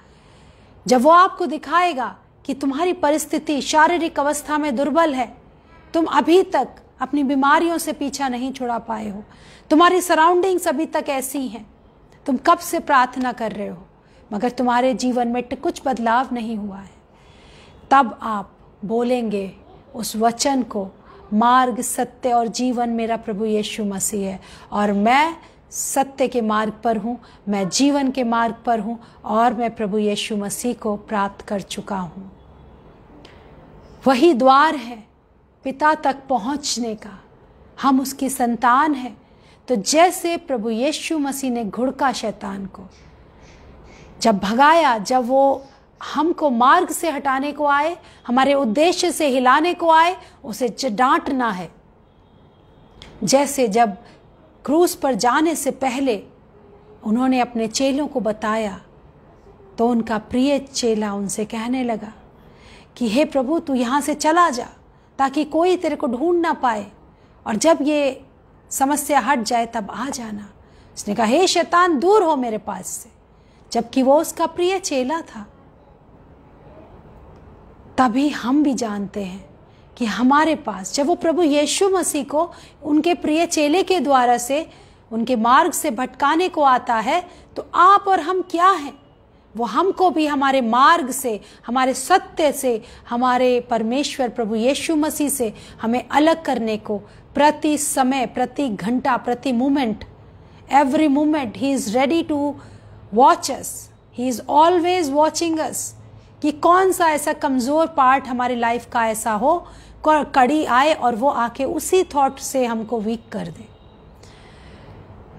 जब वो आपको दिखाएगा कि तुम्हारी परिस्थिति शारीरिक अवस्था में दुर्बल है तुम अभी तक अपनी बीमारियों से पीछा नहीं छुड़ा पाए हो तुम्हारी सराउंडिंग्स अभी तक ऐसी हैं तुम कब से प्रार्थना कर रहे हो मगर तुम्हारे जीवन में कुछ बदलाव नहीं हुआ है तब आप बोलेंगे उस वचन को मार्ग सत्य और जीवन मेरा प्रभु यीशु मसीह है और मैं सत्य के मार्ग पर हूँ मैं जीवन के मार्ग पर हूँ और मैं प्रभु यीशु मसीह को प्राप्त कर चुका हूँ वही द्वार है पिता तक पहुँचने का हम उसकी संतान हैं तो जैसे प्रभु यीशु मसीह ने घुड़का शैतान को जब भगाया जब वो हमको मार्ग से हटाने को आए हमारे उद्देश्य से हिलाने को आए उसे डांटना है जैसे जब क्रूज पर जाने से पहले उन्होंने अपने चेलों को बताया तो उनका प्रिय चेला उनसे कहने लगा कि हे प्रभु तू यहाँ से चला जा ताकि कोई तेरे को ढूंढ ना पाए और जब ये समस्या हट जाए तब आ जाना उसने कहा हे शैतान दूर हो मेरे पास से जबकि वो उसका प्रिय चेला था तभी हम भी जानते हैं कि हमारे पास जब वो प्रभु यीशु मसीह को उनके प्रिय चेले के द्वारा से उनके मार्ग से भटकाने को आता है तो आप और हम क्या हैं वो हमको भी हमारे मार्ग से हमारे सत्य से हमारे परमेश्वर प्रभु यीशु मसीह से हमें अलग करने को प्रति समय प्रति घंटा प्रति moment every moment he is ready to watch us he is always watching us कि कौन सा ऐसा कमज़ोर पार्ट हमारी लाइफ का ऐसा हो कड़ी आए और वो आके उसी थॉट से हमको वीक कर दे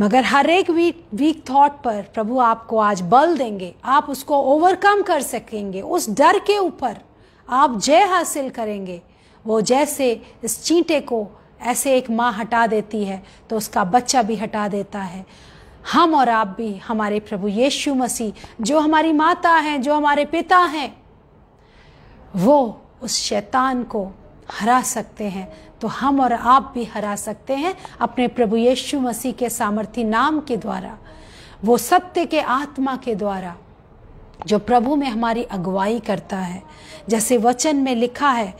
मगर हर एक वीक वीक थॉट पर प्रभु आपको आज बल देंगे आप उसको ओवरकम कर सकेंगे उस डर के ऊपर आप जय हासिल करेंगे वो जैसे इस चींटे को ऐसे एक माँ हटा देती है तो उसका बच्चा भी हटा देता है हम और आप भी हमारे प्रभु यीशु मसीह जो हमारी माता हैं जो हमारे पिता हैं वो उस शैतान को हरा सकते हैं तो हम और आप भी हरा सकते हैं अपने प्रभु यीशु मसीह के सामर्थ्य नाम के द्वारा वो सत्य के आत्मा के द्वारा जो प्रभु में हमारी अगुवाई करता है जैसे वचन में लिखा है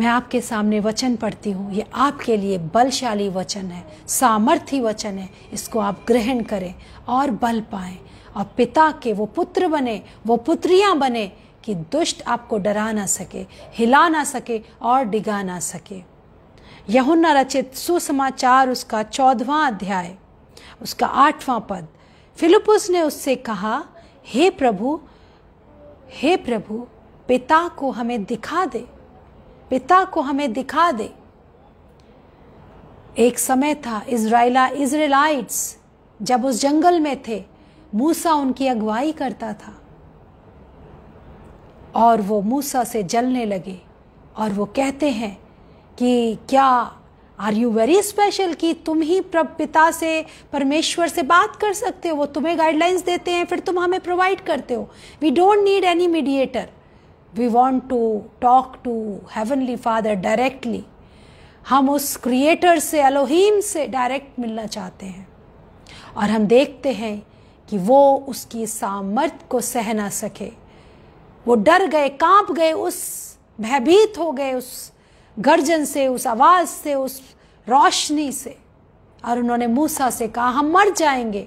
मैं आपके सामने वचन पढ़ती हूँ ये आपके लिए बलशाली वचन है सामर्थ्य वचन है इसको आप ग्रहण करें और बल पाए और पिता के वो पुत्र बने वो पुत्रियाँ बने कि दुष्ट आपको डरा ना सके हिला ना सके और डिगा ना सके यहुन्ना रचित सुसमाचार उसका चौदवा अध्याय उसका आठवां पद फिलिपुस ने उससे कहा हे प्रभु हे प्रभु पिता को हमें दिखा दे पिता को हमें दिखा दे एक समय था इसराइला इसराइलाइट्स जब उस जंगल में थे मूसा उनकी अगुवाई करता था और वो मूसा से जलने लगे और वो कहते हैं कि क्या आर यू वेरी स्पेशल कि तुम ही पिता से परमेश्वर से बात कर सकते हो वो तुम्हें गाइडलाइंस देते हैं फिर तुम हमें प्रोवाइड करते हो we don't need any mediator we want to talk to Heavenly Father directly हम उस क्रिएटर से अलोहीम से डायरेक्ट मिलना चाहते हैं और हम देखते हैं कि वो उसकी सामर्थ को सह ना सके वो डर गए कांप गए उस भयभीत हो गए उस गर्जन से उस आवाज़ से उस रोशनी से और उन्होंने मूसा से कहा हम मर जाएंगे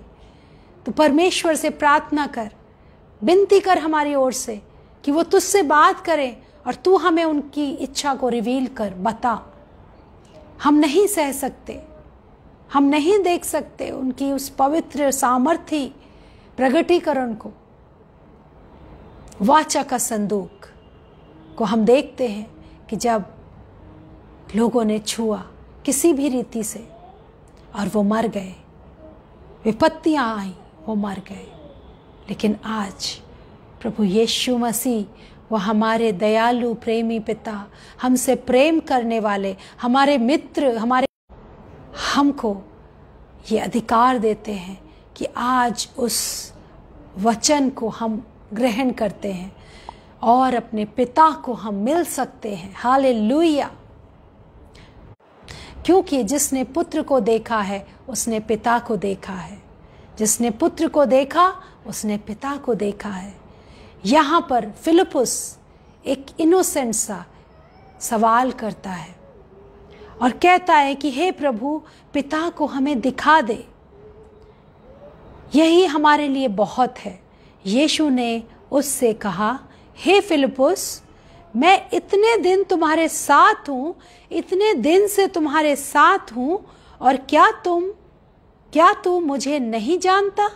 तो परमेश्वर से प्रार्थना कर विनती कर हमारी ओर से कि वो तुझसे बात करें और तू हमें उनकी इच्छा को रिवील कर बता हम नहीं सह सकते हम नहीं देख सकते उनकी उस पवित्र सामर्थ्य प्रगटीकरण को वाचा का संदूक को हम देखते हैं कि जब लोगों ने छुआ किसी भी रीति से और वो मर गए विपत्तियाँ आई वो मर गए लेकिन आज प्रभु यीशु मसीह वह हमारे दयालु प्रेमी पिता हमसे प्रेम करने वाले हमारे मित्र हमारे हमको ये अधिकार देते हैं कि आज उस वचन को हम ग्रहण करते हैं और अपने पिता को हम मिल सकते हैं हाल क्योंकि जिसने पुत्र को देखा है उसने पिता को देखा है जिसने पुत्र को देखा उसने पिता को देखा है यहाँ पर फिलिपस एक इनोसेंट सा सवाल करता है और कहता है कि हे प्रभु पिता को हमें दिखा दे यही हमारे लिए बहुत है यीशु ने उससे कहा हे फिलिपस मैं इतने दिन तुम्हारे साथ हूँ इतने दिन से तुम्हारे साथ हूँ और क्या तुम क्या तू मुझे नहीं जानता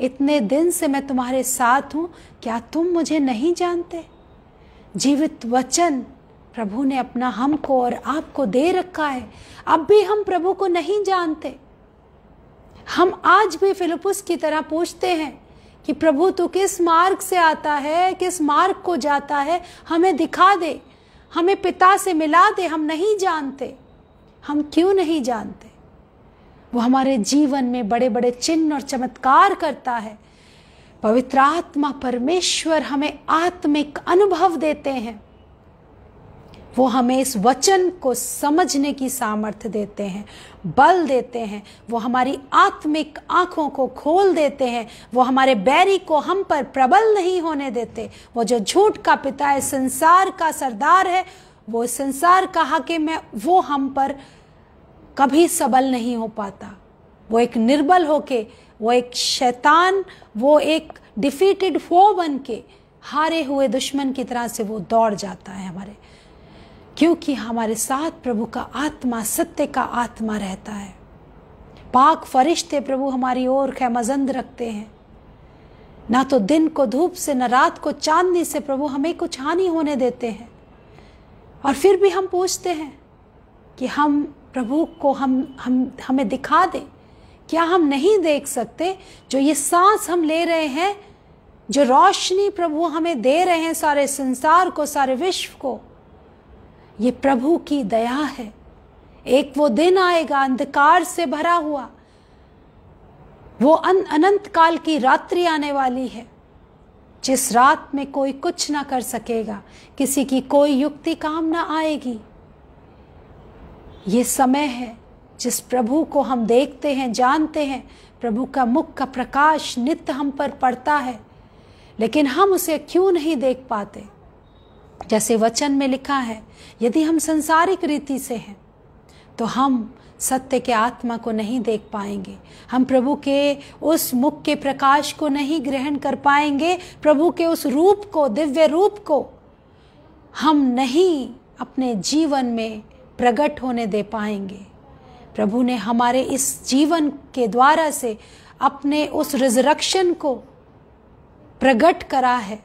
इतने दिन से मैं तुम्हारे साथ हूँ क्या तुम मुझे नहीं जानते जीवित वचन प्रभु ने अपना हमको और आपको दे रखा है अब भी हम प्रभु को नहीं जानते हम आज भी फिलिपुस की तरह पूछते हैं कि प्रभु तू किस मार्ग से आता है किस मार्ग को जाता है हमें दिखा दे हमें पिता से मिला दे हम नहीं जानते हम क्यों नहीं जानते वो हमारे जीवन में बड़े बड़े चिन्ह और चमत्कार करता है पवित्र आत्मा परमेश्वर हमें आत्मिक अनुभव देते हैं वो हमें इस वचन को समझने की सामर्थ्य देते हैं बल देते हैं वो हमारी आत्मिक आँखों को खोल देते हैं वो हमारे बैरी को हम पर प्रबल नहीं होने देते वो जो झूठ का पिता है संसार का सरदार है वो संसार का हाकिम है वो हम पर कभी सबल नहीं हो पाता वो एक निर्बल होके वो एक शैतान वो एक डिफीटेड फो बन के हारे हुए दुश्मन की तरह से वो दौड़ जाता है हमारे क्योंकि हमारे साथ प्रभु का आत्मा सत्य का आत्मा रहता है पाक फरिश्ते प्रभु हमारी ओर खैमजंद रखते हैं ना तो दिन को धूप से न रात को चांदनी से प्रभु हमें कुछ हानि होने देते हैं और फिर भी हम पूछते हैं कि हम प्रभु को हम हम हमें दिखा दें क्या हम नहीं देख सकते जो ये सांस हम ले रहे हैं जो रोशनी प्रभु हमें दे रहे हैं सारे संसार को सारे विश्व को ये प्रभु की दया है एक वो दिन आएगा अंधकार से भरा हुआ वो अन, अनंत काल की रात्रि आने वाली है जिस रात में कोई कुछ ना कर सकेगा किसी की कोई युक्ति काम ना आएगी ये समय है जिस प्रभु को हम देखते हैं जानते हैं प्रभु का मुख का प्रकाश नित्य हम पर पड़ता है लेकिन हम उसे क्यों नहीं देख पाते जैसे वचन में लिखा है यदि हम संसारिक रीति से हैं तो हम सत्य के आत्मा को नहीं देख पाएंगे हम प्रभु के उस मुख के प्रकाश को नहीं ग्रहण कर पाएंगे प्रभु के उस रूप को दिव्य रूप को हम नहीं अपने जीवन में प्रकट होने दे पाएंगे प्रभु ने हमारे इस जीवन के द्वारा से अपने उस रिजरक्शन को प्रकट करा है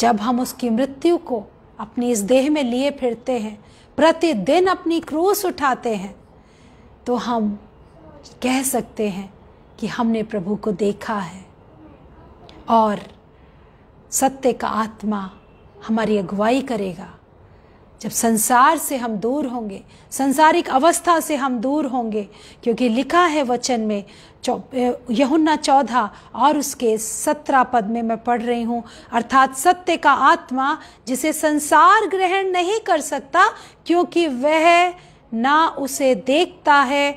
जब हम उसकी मृत्यु को अपनी इस देह में लिए फिरते हैं प्रतिदिन अपनी क्रूस उठाते हैं तो हम कह सकते हैं कि हमने प्रभु को देखा है और सत्य का आत्मा हमारी अगुवाई करेगा जब संसार से हम दूर होंगे संसारिक अवस्था से हम दूर होंगे क्योंकि लिखा है वचन में यहुन्ना चौदह और उसके सत्रह पद में मैं पढ़ रही हूँ अर्थात सत्य का आत्मा जिसे संसार ग्रहण नहीं कर सकता क्योंकि वह ना उसे देखता है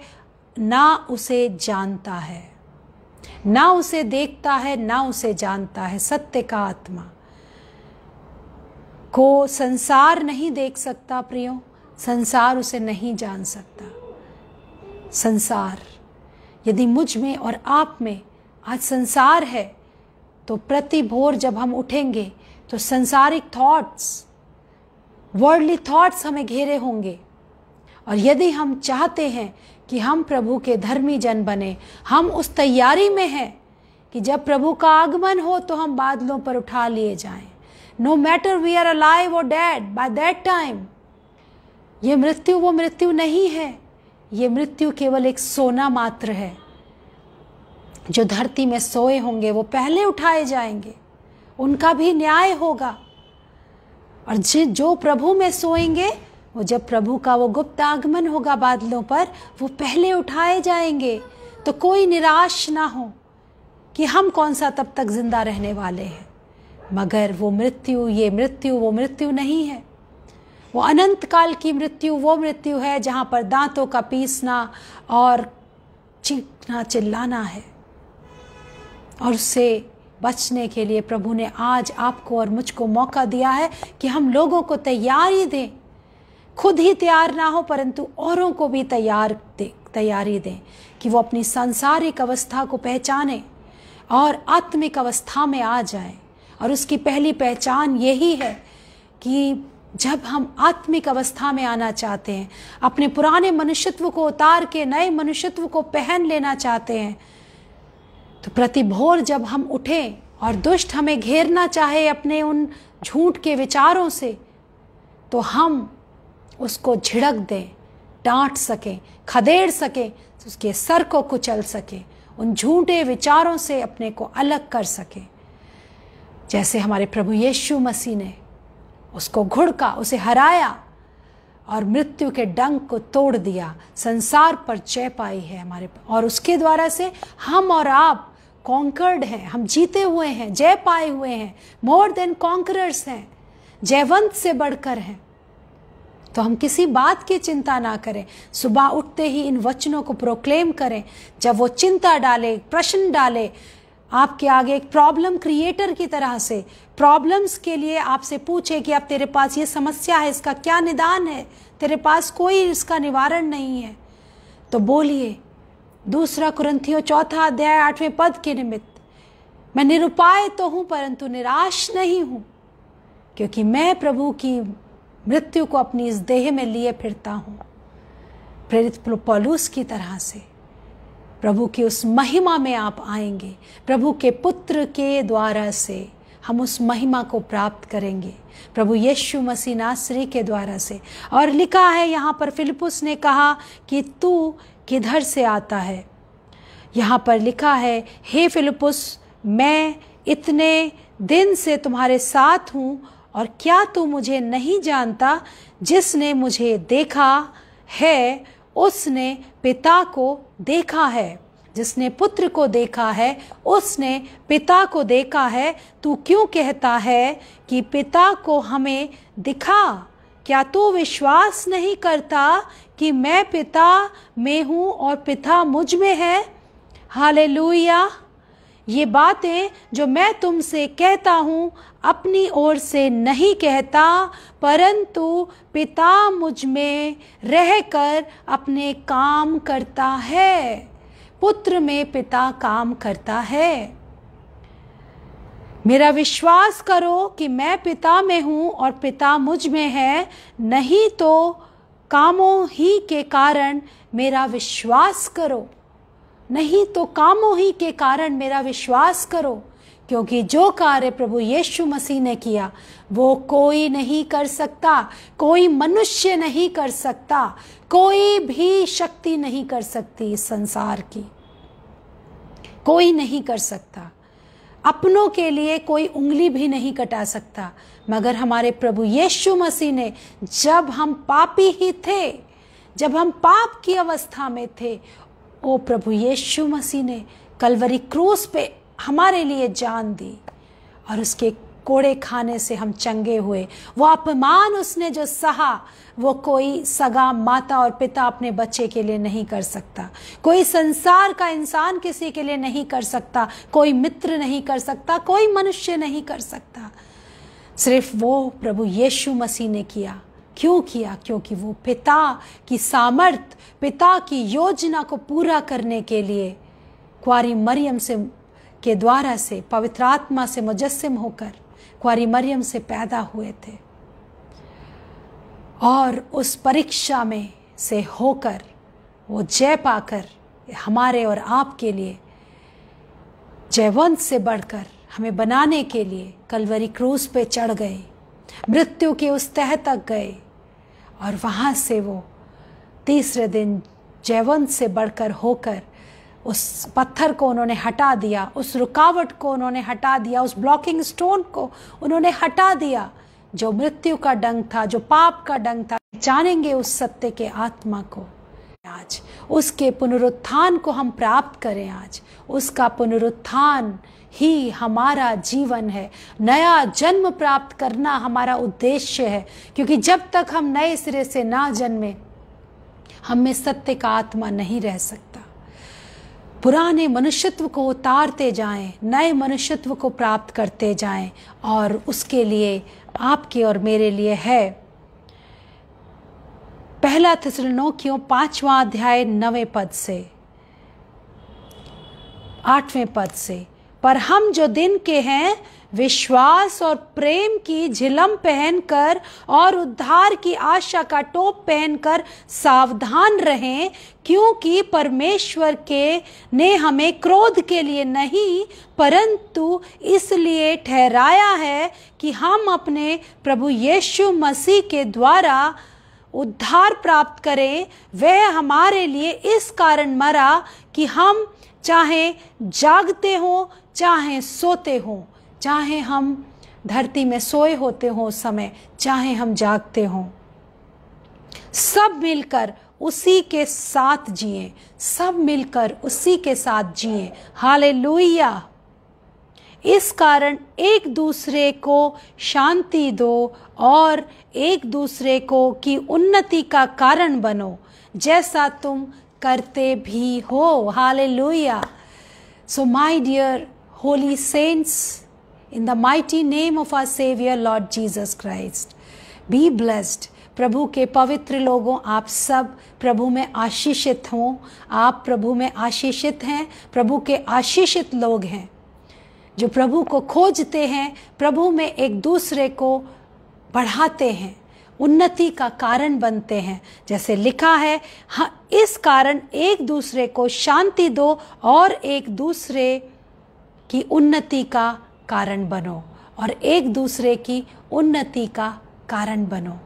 ना उसे जानता है ना उसे देखता है ना उसे जानता है सत्य का आत्मा को संसार नहीं देख सकता प्रियो संसार उसे नहीं जान सकता संसार यदि मुझ में और आप में आज संसार है तो प्रति भोर जब हम उठेंगे तो संसारिक थॉट्स वर्ल्डली थॉट्स हमें घेरे होंगे और यदि हम चाहते हैं कि हम प्रभु के धर्मी जन बने हम उस तैयारी में हैं कि जब प्रभु का आगमन हो तो हम बादलों पर उठा लिए जाएं no matter we are alive और डेड बाय दैट टाइम ये मृत्यु वो मृत्यु नहीं है ये मृत्यु केवल एक सोना मात्र है जो धरती में सोए होंगे वो पहले उठाए जाएंगे उनका भी न्याय होगा और जो प्रभु में सोएंगे वो जब प्रभु का वो गुप्त आगमन होगा बादलों पर वो पहले उठाए जाएंगे तो कोई निराश ना हो कि हम कौन सा तब तक जिंदा रहने वाले हैं मगर वो मृत्यु ये मृत्यु वो मृत्यु नहीं है वो अनंत काल की मृत्यु वो मृत्यु है जहाँ पर दांतों का पीसना और चीखना चिल्लाना है और उससे बचने के लिए प्रभु ने आज आपको और मुझको मौका दिया है कि हम लोगों को तैयारी दें खुद ही तैयार ना हो परंतु औरों को भी तैयार दे तैयारी दें कि वो अपनी सांसारिक अवस्था को पहचाने और आत्मिक अवस्था में आ जाएं और उसकी पहली पहचान यही है कि जब हम आत्मिक अवस्था में आना चाहते हैं अपने पुराने मनुष्यत्व को उतार के नए मनुष्यत्व को पहन लेना चाहते हैं तो प्रतिभोर जब हम उठें और दुष्ट हमें घेरना चाहे अपने उन झूठ के विचारों से तो हम उसको झिड़क दें डांट सकें खदेड़ सकें उसके सर को कुचल सकें उन झूठे विचारों से अपने को अलग कर सकें जैसे हमारे प्रभु यीशु मसीह ने उसको घुड़का उसे हराया और मृत्यु के डंक को तोड़ दिया संसार पर जय पाई है हमारे और उसके द्वारा से हम और आप कॉन्कर्ड हैं हम जीते हुए हैं जय पाए हुए हैं मोर देन कॉन्करर्स हैं जयवंत से बढ़कर हैं तो हम किसी बात की चिंता ना करें सुबह उठते ही इन वचनों को प्रोक्लेम करें जब वो चिंता डाले प्रश्न डाले आपके आगे एक प्रॉब्लम क्रिएटर की तरह से प्रॉब्लम्स के लिए आपसे पूछे कि अब तेरे पास ये समस्या है इसका क्या निदान है तेरे पास कोई इसका निवारण नहीं है तो बोलिए दूसरा कुरंथियों चौथा अध्याय आठवें पद के निमित्त मैं निरुपाय तो हूँ परंतु निराश नहीं हूँ क्योंकि मैं प्रभु की मृत्यु को अपनी इस देह में लिए फिरता हूँ प्रेरित पलूस की तरह से प्रभु की उस महिमा में आप आएंगे प्रभु के पुत्र के द्वारा से हम उस महिमा को प्राप्त करेंगे प्रभु यीशु मसीह नासरी के द्वारा से और लिखा है यहाँ पर फिलिपुस ने कहा कि तू किधर से आता है यहाँ पर लिखा है हे फिलिपुस मैं इतने दिन से तुम्हारे साथ हूँ और क्या तू मुझे नहीं जानता जिसने मुझे देखा है उसने पिता को देखा है जिसने पुत्र को देखा है उसने पिता को देखा है तू क्यों कहता है कि पिता को हमें दिखा क्या तू विश्वास नहीं करता कि मैं पिता में हूँ और पिता मुझ में है हालेलुया ये बातें जो मैं तुमसे कहता हूँ अपनी ओर से नहीं कहता परंतु पिता मुझ में रहकर अपने काम करता है पुत्र में पिता काम करता है मेरा विश्वास करो कि मैं पिता में हूँ और पिता मुझ में है नहीं तो कामों ही के कारण मेरा विश्वास करो नहीं तो कामों ही के कारण मेरा विश्वास करो क्योंकि जो कार्य प्रभु यीशु मसीह ने किया वो कोई नहीं कर सकता कोई मनुष्य नहीं कर सकता कोई भी शक्ति नहीं कर सकती इस संसार की कोई नहीं कर सकता अपनों के लिए कोई उंगली भी नहीं कटा सकता मगर हमारे प्रभु यीशु मसीह ने जब हम पापी ही थे जब हम पाप की अवस्था में थे ओ प्रभु यीशु मसीह ने कलवरी क्रूस पे हमारे लिए जान दी और उसके कोड़े खाने से हम चंगे हुए वो अपमान उसने जो सहा वो कोई सगा माता और पिता अपने बच्चे के लिए नहीं कर सकता कोई संसार का इंसान किसी के लिए नहीं कर सकता कोई मित्र नहीं कर सकता कोई मनुष्य नहीं कर सकता सिर्फ वो प्रभु यीशु मसीह ने किया क्यों किया क्योंकि वो पिता की सामर्थ पिता की योजना को पूरा करने के लिए कुआरी मरियम से के द्वारा से पवित्र आत्मा से मुजस्म होकर कुआरी मरियम से पैदा हुए थे और उस परीक्षा में से होकर वो जय पाकर हमारे और आपके लिए जयवंत से बढ़कर हमें बनाने के लिए कलवरी क्रूज पे चढ़ गए मृत्यु के उस तह तक गए और वहाँ से वो तीसरे दिन जैवंत से बढ़कर होकर उस पत्थर को उन्होंने हटा दिया उस रुकावट को उन्होंने हटा दिया उस ब्लॉकिंग स्टोन को उन्होंने हटा दिया जो मृत्यु का डंग था जो पाप का डंग था जानेंगे उस सत्य के आत्मा को आज उसके पुनरुत्थान को हम प्राप्त करें आज उसका पुनरुत्थान ही हमारा जीवन है नया जन्म प्राप्त करना हमारा उद्देश्य है क्योंकि जब तक हम नए सिरे से ना जन्मे हम में सत्य का आत्मा नहीं रह सकता पुराने मनुष्यत्व को उतारते जाएं, नए मनुष्यत्व को प्राप्त करते जाएं और उसके लिए आपके और मेरे लिए है पहला क्यों पांचवा अध्याय नवे पद से आठवें पद से पर हम जो दिन के हैं विश्वास और प्रेम की झिलम पहनकर और उद्धार की आशा का टोप पहनकर सावधान रहें क्योंकि परमेश्वर के ने हमें क्रोध के लिए नहीं परंतु इसलिए ठहराया है कि हम अपने प्रभु यीशु मसीह के द्वारा उद्धार प्राप्त करें वह हमारे लिए इस कारण मरा कि हम चाहे जागते हों चाहे सोते हों चाहे हम धरती में सोए होते हों उस समय चाहे हम जागते हों सब मिलकर उसी के साथ जिए सब मिलकर उसी के साथ जिए हाले इस कारण एक दूसरे को शांति दो और एक दूसरे को की उन्नति का कारण बनो जैसा तुम करते भी हो hallelujah so my dear holy saints, in the mighty name of our Savior Lord Jesus Christ. Be blessed. प्रभु के पवित्र लोगों आप सब प्रभु में आशीषित हों आप प्रभु में आशीषित हैं प्रभु के आशीषित लोग हैं जो प्रभु को खोजते हैं प्रभु में एक दूसरे को बढ़ाते हैं उन्नति का कारण बनते हैं जैसे लिखा है हाँ, इस कारण एक दूसरे को शांति दो और एक दूसरे की उन्नति का कारण बनो और एक दूसरे की उन्नति का कारण बनो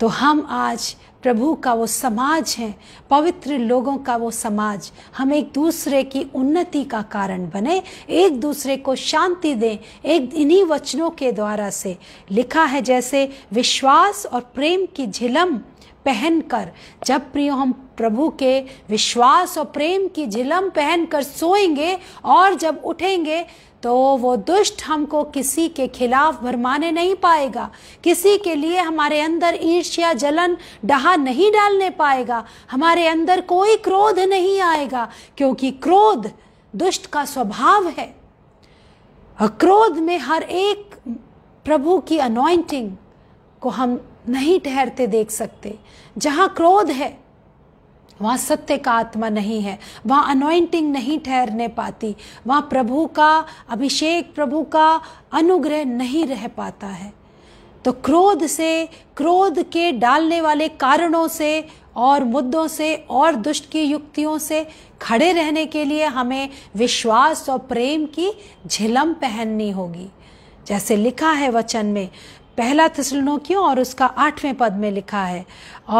तो हम आज प्रभु का वो समाज है पवित्र लोगों का वो समाज हम एक दूसरे की उन्नति का कारण बने एक दूसरे को शांति दें एक इन्हीं वचनों के द्वारा से लिखा है जैसे विश्वास और प्रेम की झिलम पहनकर जब प्रियो हम प्रभु के विश्वास और प्रेम की झिलम पहनकर सोएंगे और जब उठेंगे तो वो दुष्ट हमको किसी के खिलाफ भरमाने नहीं पाएगा किसी के लिए हमारे अंदर ईर्ष्या जलन डहा नहीं डालने पाएगा हमारे अंदर कोई क्रोध नहीं आएगा क्योंकि क्रोध दुष्ट का स्वभाव है क्रोध में हर एक प्रभु की अनोइंटिंग को हम नहीं ठहरते देख सकते जहाँ क्रोध है वहाँ सत्य का आत्मा नहीं है वहाँ अनोइंटिंग नहीं ठहरने पाती वहाँ प्रभु का अभिषेक प्रभु का अनुग्रह नहीं रह पाता है तो क्रोध से क्रोध के डालने वाले कारणों से और मुद्दों से और दुष्ट की युक्तियों से खड़े रहने के लिए हमें विश्वास और प्रेम की झिलम पहननी होगी जैसे लिखा है वचन में पहला थिसलनों क्यों और उसका आठवें पद में लिखा है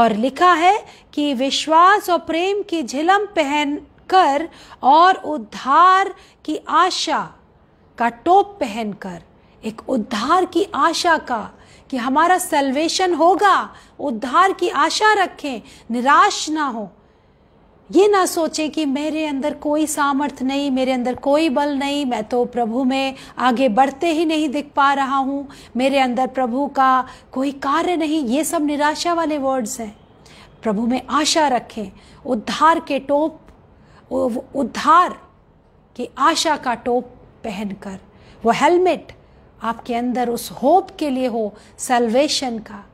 और लिखा है कि विश्वास और प्रेम की झिलम पहन कर और उद्धार की आशा का टोप पहनकर एक उद्धार की आशा का कि हमारा सेल्वेशन होगा उद्धार की आशा रखें निराश ना हो ये ना सोचें कि मेरे अंदर कोई सामर्थ्य नहीं मेरे अंदर कोई बल नहीं मैं तो प्रभु में आगे बढ़ते ही नहीं दिख पा रहा हूँ मेरे अंदर प्रभु का कोई कार्य नहीं ये सब निराशा वाले वर्ड्स हैं प्रभु में आशा रखें उद्धार के टोप उद्धार की आशा का टोप पहनकर वो हेलमेट आपके अंदर उस होप के लिए हो सेल्वेशन का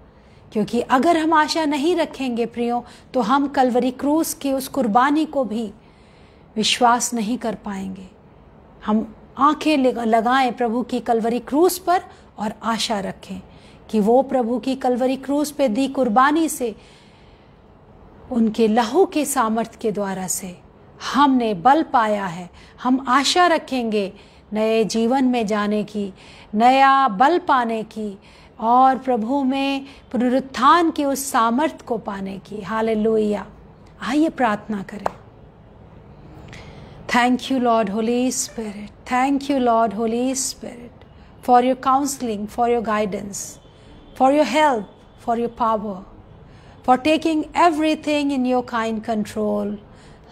क्योंकि अगर हम आशा नहीं रखेंगे प्रियो तो हम कलवरी क्रूस की उस कुर्बानी को भी विश्वास नहीं कर पाएंगे हम आंखें लगाएं प्रभु की कलवरी क्रूस पर और आशा रखें कि वो प्रभु की कलवरी क्रूस पे दी कुर्बानी से उनके लहू के सामर्थ्य के द्वारा से हमने बल पाया है हम आशा रखेंगे नए जीवन में जाने की नया बल पाने की और प्रभु में पुनरुत्थान के उस सामर्थ्य को पाने की हाल लोहिया आइए प्रार्थना करें thank you Lord Holy Spirit thank you Lord Holy Spirit for your counselling for your guidance for your help for your power for taking everything in your kind control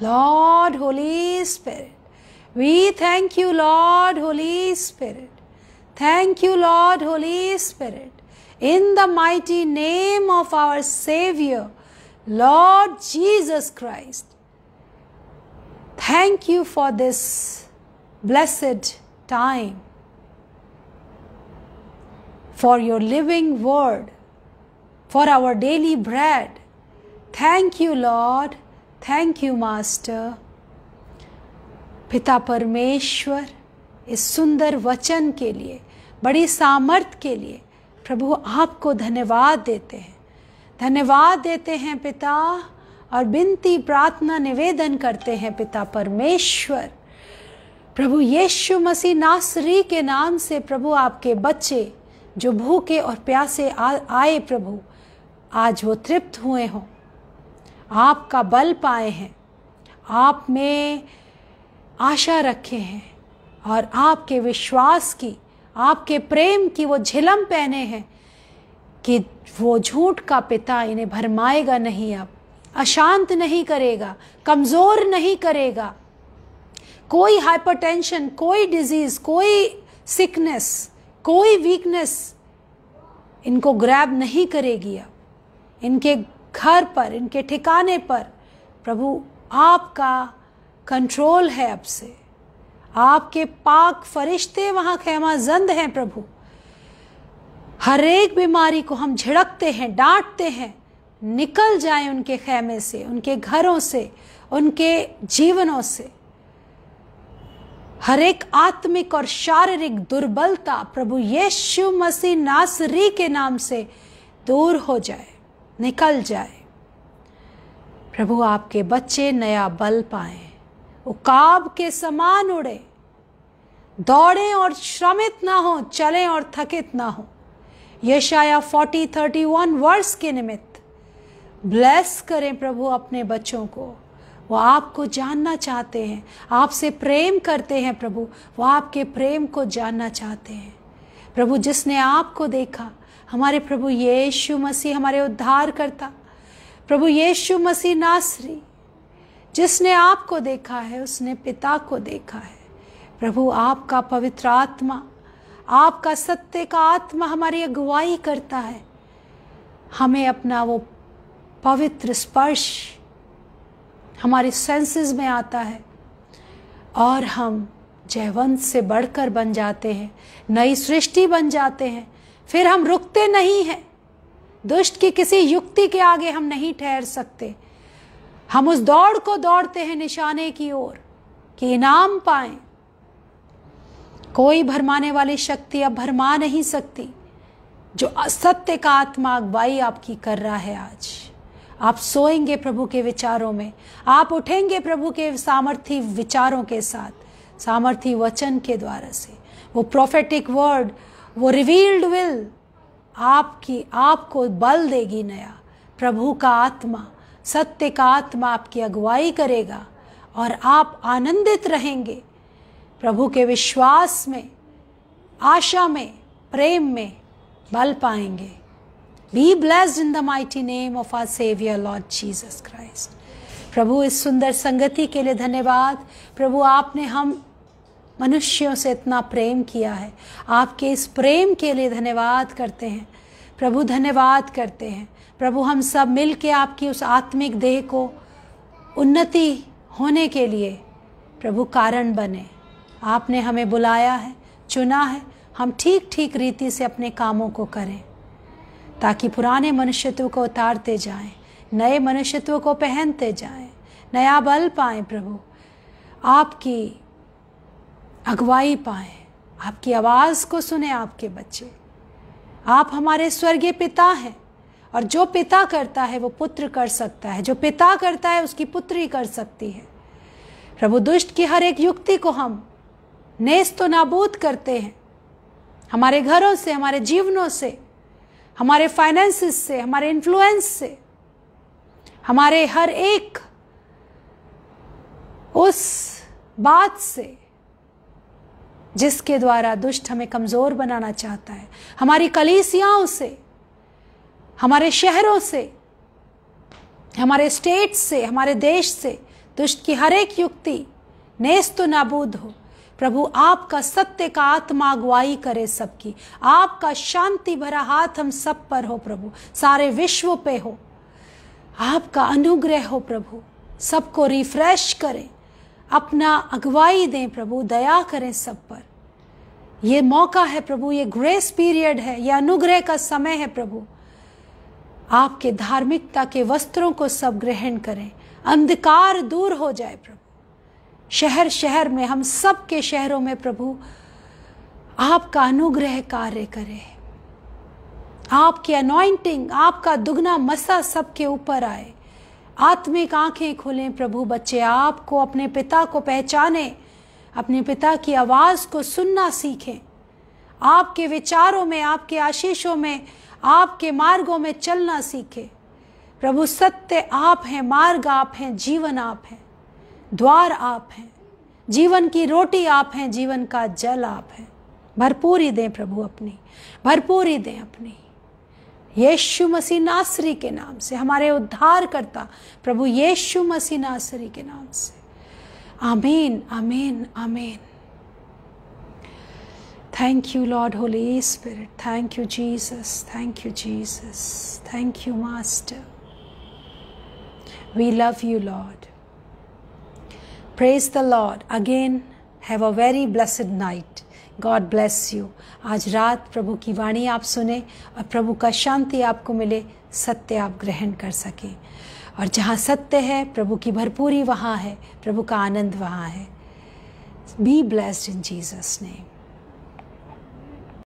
Lord Holy Spirit we thank you Lord Holy Spirit Thank you, Lord, Holy Spirit. in the mighty name of our Savior, Lord Jesus Christ. Thank you for this blessed time, for your living word, for our daily bread. Thank you, Lord. Thank you, Master. पिता परमेश्वर इस सुंदर वचन के लिए बड़ी सामर्थ के लिए प्रभु आपको धन्यवाद देते हैं धन्यवाद देते हैं पिता और बिनती प्रार्थना निवेदन करते हैं पिता परमेश्वर प्रभु यीशु मसीह नासरी के नाम से प्रभु आपके बच्चे जो भूखे और प्यासे आए प्रभु आज वो तृप्त हुए हों आपका बल पाए हैं आप में आशा रखे हैं और आपके विश्वास की आपके प्रेम की वो झिलम पहने हैं कि वो झूठ का पिता इन्हें भरमाएगा नहीं अब अशांत नहीं करेगा कमज़ोर नहीं करेगा कोई हाइपरटेंशन कोई डिजीज़ कोई सिकनेस कोई वीकनेस इनको ग्रैब नहीं करेगी अब इनके घर पर इनके ठिकाने पर प्रभु आपका कंट्रोल है अब से आपके पाक फरिश्ते वहां खेमा जंद हैं प्रभु हर एक बीमारी को हम झिड़कते हैं डांटते हैं निकल जाए उनके खेमे से उनके घरों से उनके जीवनों से हर एक आत्मिक और शारीरिक दुर्बलता प्रभु यीशु मसीह नासरी के नाम से दूर हो जाए निकल जाए प्रभु आपके बच्चे नया बल पाए उकाब के समान उड़े दौड़ें और श्रमित ना हो चलें और थकित ना हो यशाया फोर्टी थर्टी वन वर्ष के निमित्त ब्लेस करें प्रभु अपने बच्चों को वो आपको जानना चाहते हैं आपसे प्रेम करते हैं प्रभु वो आपके प्रेम को जानना चाहते हैं प्रभु जिसने आपको देखा हमारे प्रभु यीशु मसीह हमारे उद्धार करता प्रभु यीशु मसीह नासरी जिसने आपको देखा है उसने पिता को देखा है प्रभु आपका पवित्र आत्मा आपका सत्य का आत्मा हमारी अगुवाई करता है हमें अपना वो पवित्र स्पर्श हमारे सेंसेस में आता है और हम जयवंत से बढ़कर बन जाते हैं नई सृष्टि बन जाते हैं फिर हम रुकते नहीं हैं दुष्ट की किसी युक्ति के आगे हम नहीं ठहर सकते हम उस दौड़ को दौड़ते हैं निशाने की ओर कि इनाम पाएं कोई भरमाने वाली शक्ति अब भरमा नहीं सकती जो असत्य का आत्मा अगुवाई आपकी कर रहा है आज आप सोएंगे प्रभु के विचारों में आप उठेंगे प्रभु के सामर्थ्य विचारों के साथ सामर्थ्य वचन के द्वारा से वो प्रोफेटिक वर्ड वो रिवील्ड विल आपकी आपको बल देगी नया प्रभु का आत्मा सत्य का आत्मा आपकी अगुवाई करेगा और आप आनंदित रहेंगे प्रभु के विश्वास में आशा में प्रेम में बल पाएंगे be blessed in the mighty name of our saviour Lord Jesus Christ प्रभु इस सुंदर संगति के लिए धन्यवाद प्रभु आपने हम मनुष्यों से इतना प्रेम किया है आपके इस प्रेम के लिए धन्यवाद करते हैं प्रभु धन्यवाद करते हैं प्रभु हम सब मिल के आपकी उस आत्मिक देह को उन्नति होने के लिए प्रभु कारण बने आपने हमें बुलाया है चुना है हम ठीक ठीक रीति से अपने कामों को करें ताकि पुराने मनुष्यत्व को उतारते जाएं, नए मनुष्यत्व को पहनते जाएं, नया बल पाएं प्रभु आपकी अगुवाई पाएं, आपकी आवाज़ को सुने आपके बच्चे आप हमारे स्वर्गीय पिता हैं और जो पिता करता है वो पुत्र कर सकता है जो पिता करता है उसकी पुत्री कर सकती है प्रभु दुष्ट की हर एक युक्ति को हम नेस्त तो नाबूद करते हैं हमारे घरों से हमारे जीवनों से हमारे फाइनेंसिस से हमारे इन्फ्लुएंस से हमारे हर एक उस बात से जिसके द्वारा दुष्ट हमें कमज़ोर बनाना चाहता है हमारी कलीसियाओं से हमारे शहरों से हमारे स्टेट से हमारे देश से दुष्ट की हर एक युक्ति नेस्त तो नाबूद हो प्रभु आपका सत्य का आत्मा अगुवाई करे सबकी आपका शांति भरा हाथ हम सब पर हो प्रभु सारे विश्व पे हो आपका अनुग्रह हो प्रभु सबको रिफ्रेश करें अपना अगुवाई दें प्रभु दया करें सब पर ये मौका है प्रभु ये ग्रेस पीरियड है यह अनुग्रह का समय है प्रभु आपके धार्मिकता के वस्त्रों को सब ग्रहण करें अंधकार दूर हो जाए प्रभु शहर शहर में हम सब के शहरों में प्रभु आपका अनुग्रह कार्य करे आपकी अनॉइंटिंग आपका दुगना मसा सबके ऊपर आए आत्मिक आंखें खोलें प्रभु बच्चे आपको अपने पिता को पहचाने अपने पिता की आवाज़ को सुनना सीखें आपके विचारों में आपके आशीषों में आपके मार्गों में चलना सीखें प्रभु सत्य आप हैं मार्ग आप हैं जीवन आप हैं द्वार आप हैं जीवन की रोटी आप हैं जीवन का जल आप हैं भरपूरी दें प्रभु अपनी भरपूरी दें अपनी यीशु मसीह नासरी के नाम से हमारे उद्धार करता प्रभु यीशु मसीह नासरी के नाम से amen amen amen thank you Lord Holy Spirit thank you Jesus thank you Jesus thank you master we love you Lord praise the Lord again have a very blessed night God bless you आज रात प्रभु की वाणी आप सुने और प्रभु का शांति आपको मिले सत्य आप ग्रहण कर सकें और जहाँ सत्य है प्रभु की भरपूरी वहाँ है प्रभु का आनंद वहाँ है be blessed in Jesus name